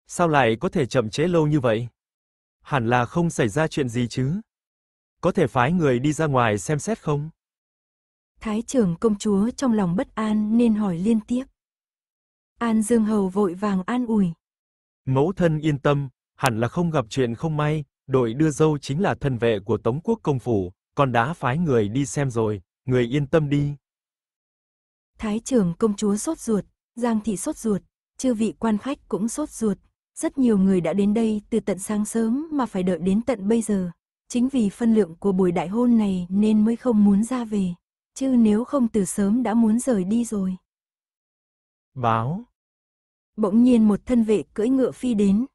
Sao lại có thể chậm chế lâu như vậy? Hẳn là không xảy ra chuyện gì chứ? Có thể phái người đi ra ngoài xem xét không? Thái trưởng công chúa trong lòng bất an nên hỏi liên tiếp. An Dương Hầu vội vàng an ủi. Mẫu thân yên tâm, hẳn là không gặp chuyện không may, đội đưa dâu chính là thân vệ của Tống quốc công phủ, con đã phái người đi xem rồi, người yên tâm đi. Thái trưởng công chúa sốt ruột, Giang thị sốt ruột, chư vị quan khách cũng sốt ruột, rất nhiều người đã đến đây từ tận sáng sớm mà phải đợi đến tận bây giờ. Chính vì phân lượng của buổi đại hôn này nên mới không muốn ra về, chứ nếu không từ sớm đã muốn rời đi rồi. Báo. Bỗng nhiên một thân vệ cưỡi ngựa phi đến.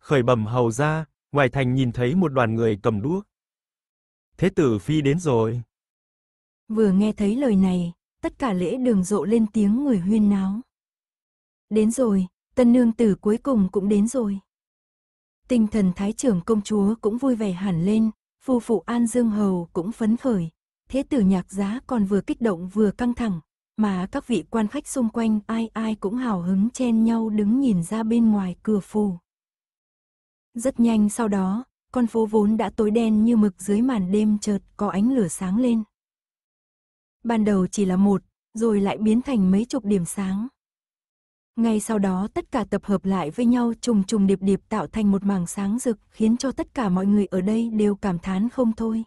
Khởi bẩm hầu ra, Ngoài thành nhìn thấy một đoàn người cầm đuốc. Thế tử phi đến rồi. Vừa nghe thấy lời này, tất cả lễ đường rộ lên tiếng người huyên náo. Đến rồi, tân nương tử cuối cùng cũng đến rồi. Tinh thần thái trưởng công chúa cũng vui vẻ hẳn lên, phu phụ An Dương Hầu cũng phấn khởi. Thế tử nhạc giá còn vừa kích động vừa căng thẳng, mà các vị quan khách xung quanh ai ai cũng hào hứng chen nhau đứng nhìn ra bên ngoài cửa phủ. Rất nhanh sau đó, con phố vốn đã tối đen như mực dưới màn đêm chợt có ánh lửa sáng lên. Ban đầu chỉ là một, rồi lại biến thành mấy chục điểm sáng. Ngay sau đó tất cả tập hợp lại với nhau trùng trùng điệp điệp tạo thành một mảng sáng rực khiến cho tất cả mọi người ở đây đều cảm thán không thôi.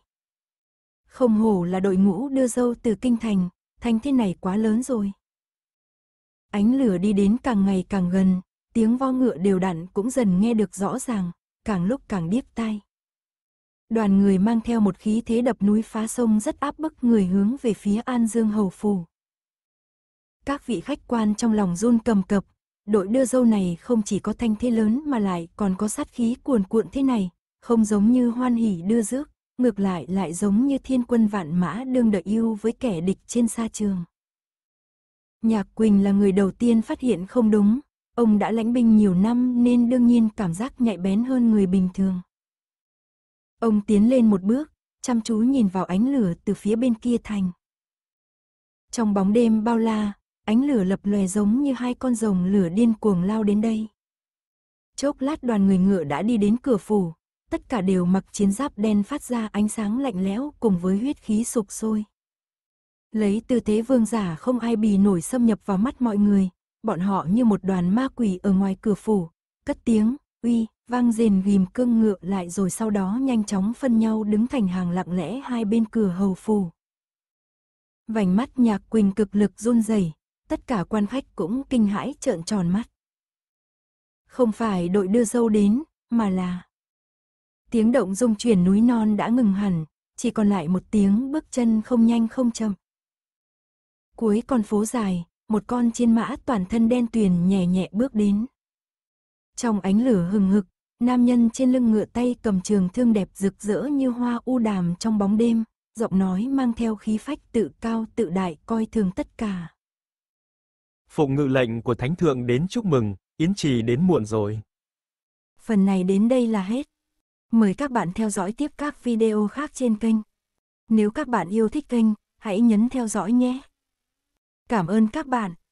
Không hổ là đội ngũ đưa dâu từ kinh thành, thành thế này quá lớn rồi. Ánh lửa đi đến càng ngày càng gần, tiếng vo ngựa đều đặn cũng dần nghe được rõ ràng, càng lúc càng điếc tai. Đoàn người mang theo một khí thế đập núi phá sông rất áp bức người hướng về phía An Dương Hầu Phủ. Các vị khách quan trong lòng run cầm cập, đội đưa dâu này không chỉ có thanh thế lớn mà lại còn có sát khí cuồn cuộn thế này, không giống như hoan hỉ đưa rước, ngược lại lại giống như thiên quân vạn mã đương đợi yêu với kẻ địch trên xa trường. Nhạc Quỳnh là người đầu tiên phát hiện không đúng, Ông đã lãnh binh nhiều năm nên đương nhiên cảm giác nhạy bén hơn người bình thường. Ông tiến lên một bước, chăm chú nhìn vào ánh lửa từ phía bên kia thành. Trong bóng đêm bao la, ánh lửa lập lòe giống như hai con rồng lửa điên cuồng lao đến đây. Chốc lát đoàn người ngựa đã đi đến cửa phủ, tất cả đều mặc chiến giáp đen phát ra ánh sáng lạnh lẽo cùng với huyết khí sục sôi. Lấy tư thế vương giả không ai bì nổi xâm nhập vào mắt mọi người, bọn họ như một đoàn ma quỷ ở ngoài cửa phủ, cất tiếng, uy, vang rền ghim cương ngựa lại rồi sau đó nhanh chóng phân nhau đứng thành hàng lặng lẽ hai bên cửa hầu phủ. Vành mắt nhạc quỳnh cực lực run rẩy tất cả quan khách cũng kinh hãi trợn tròn mắt. Không phải đội đưa dâu đến, mà là... Tiếng động rung chuyển núi non đã ngừng hẳn, chỉ còn lại một tiếng bước chân không nhanh không chậm. Cuối con phố dài, một con chiến mã toàn thân đen tuyền nhẹ nhẹ bước đến. Trong ánh lửa hừng hực, nam nhân trên lưng ngựa tay cầm trường thương đẹp rực rỡ như hoa u đàm trong bóng đêm, giọng nói mang theo khí phách tự cao tự đại coi thường tất cả. Phụng ngự lệnh của Thánh Thượng đến chúc mừng, Yến Trì đến muộn rồi. Phần này đến đây là hết. Mời các bạn theo dõi tiếp các video khác trên kênh. Nếu các bạn yêu thích kênh, hãy nhấn theo dõi nhé. Cảm ơn các bạn.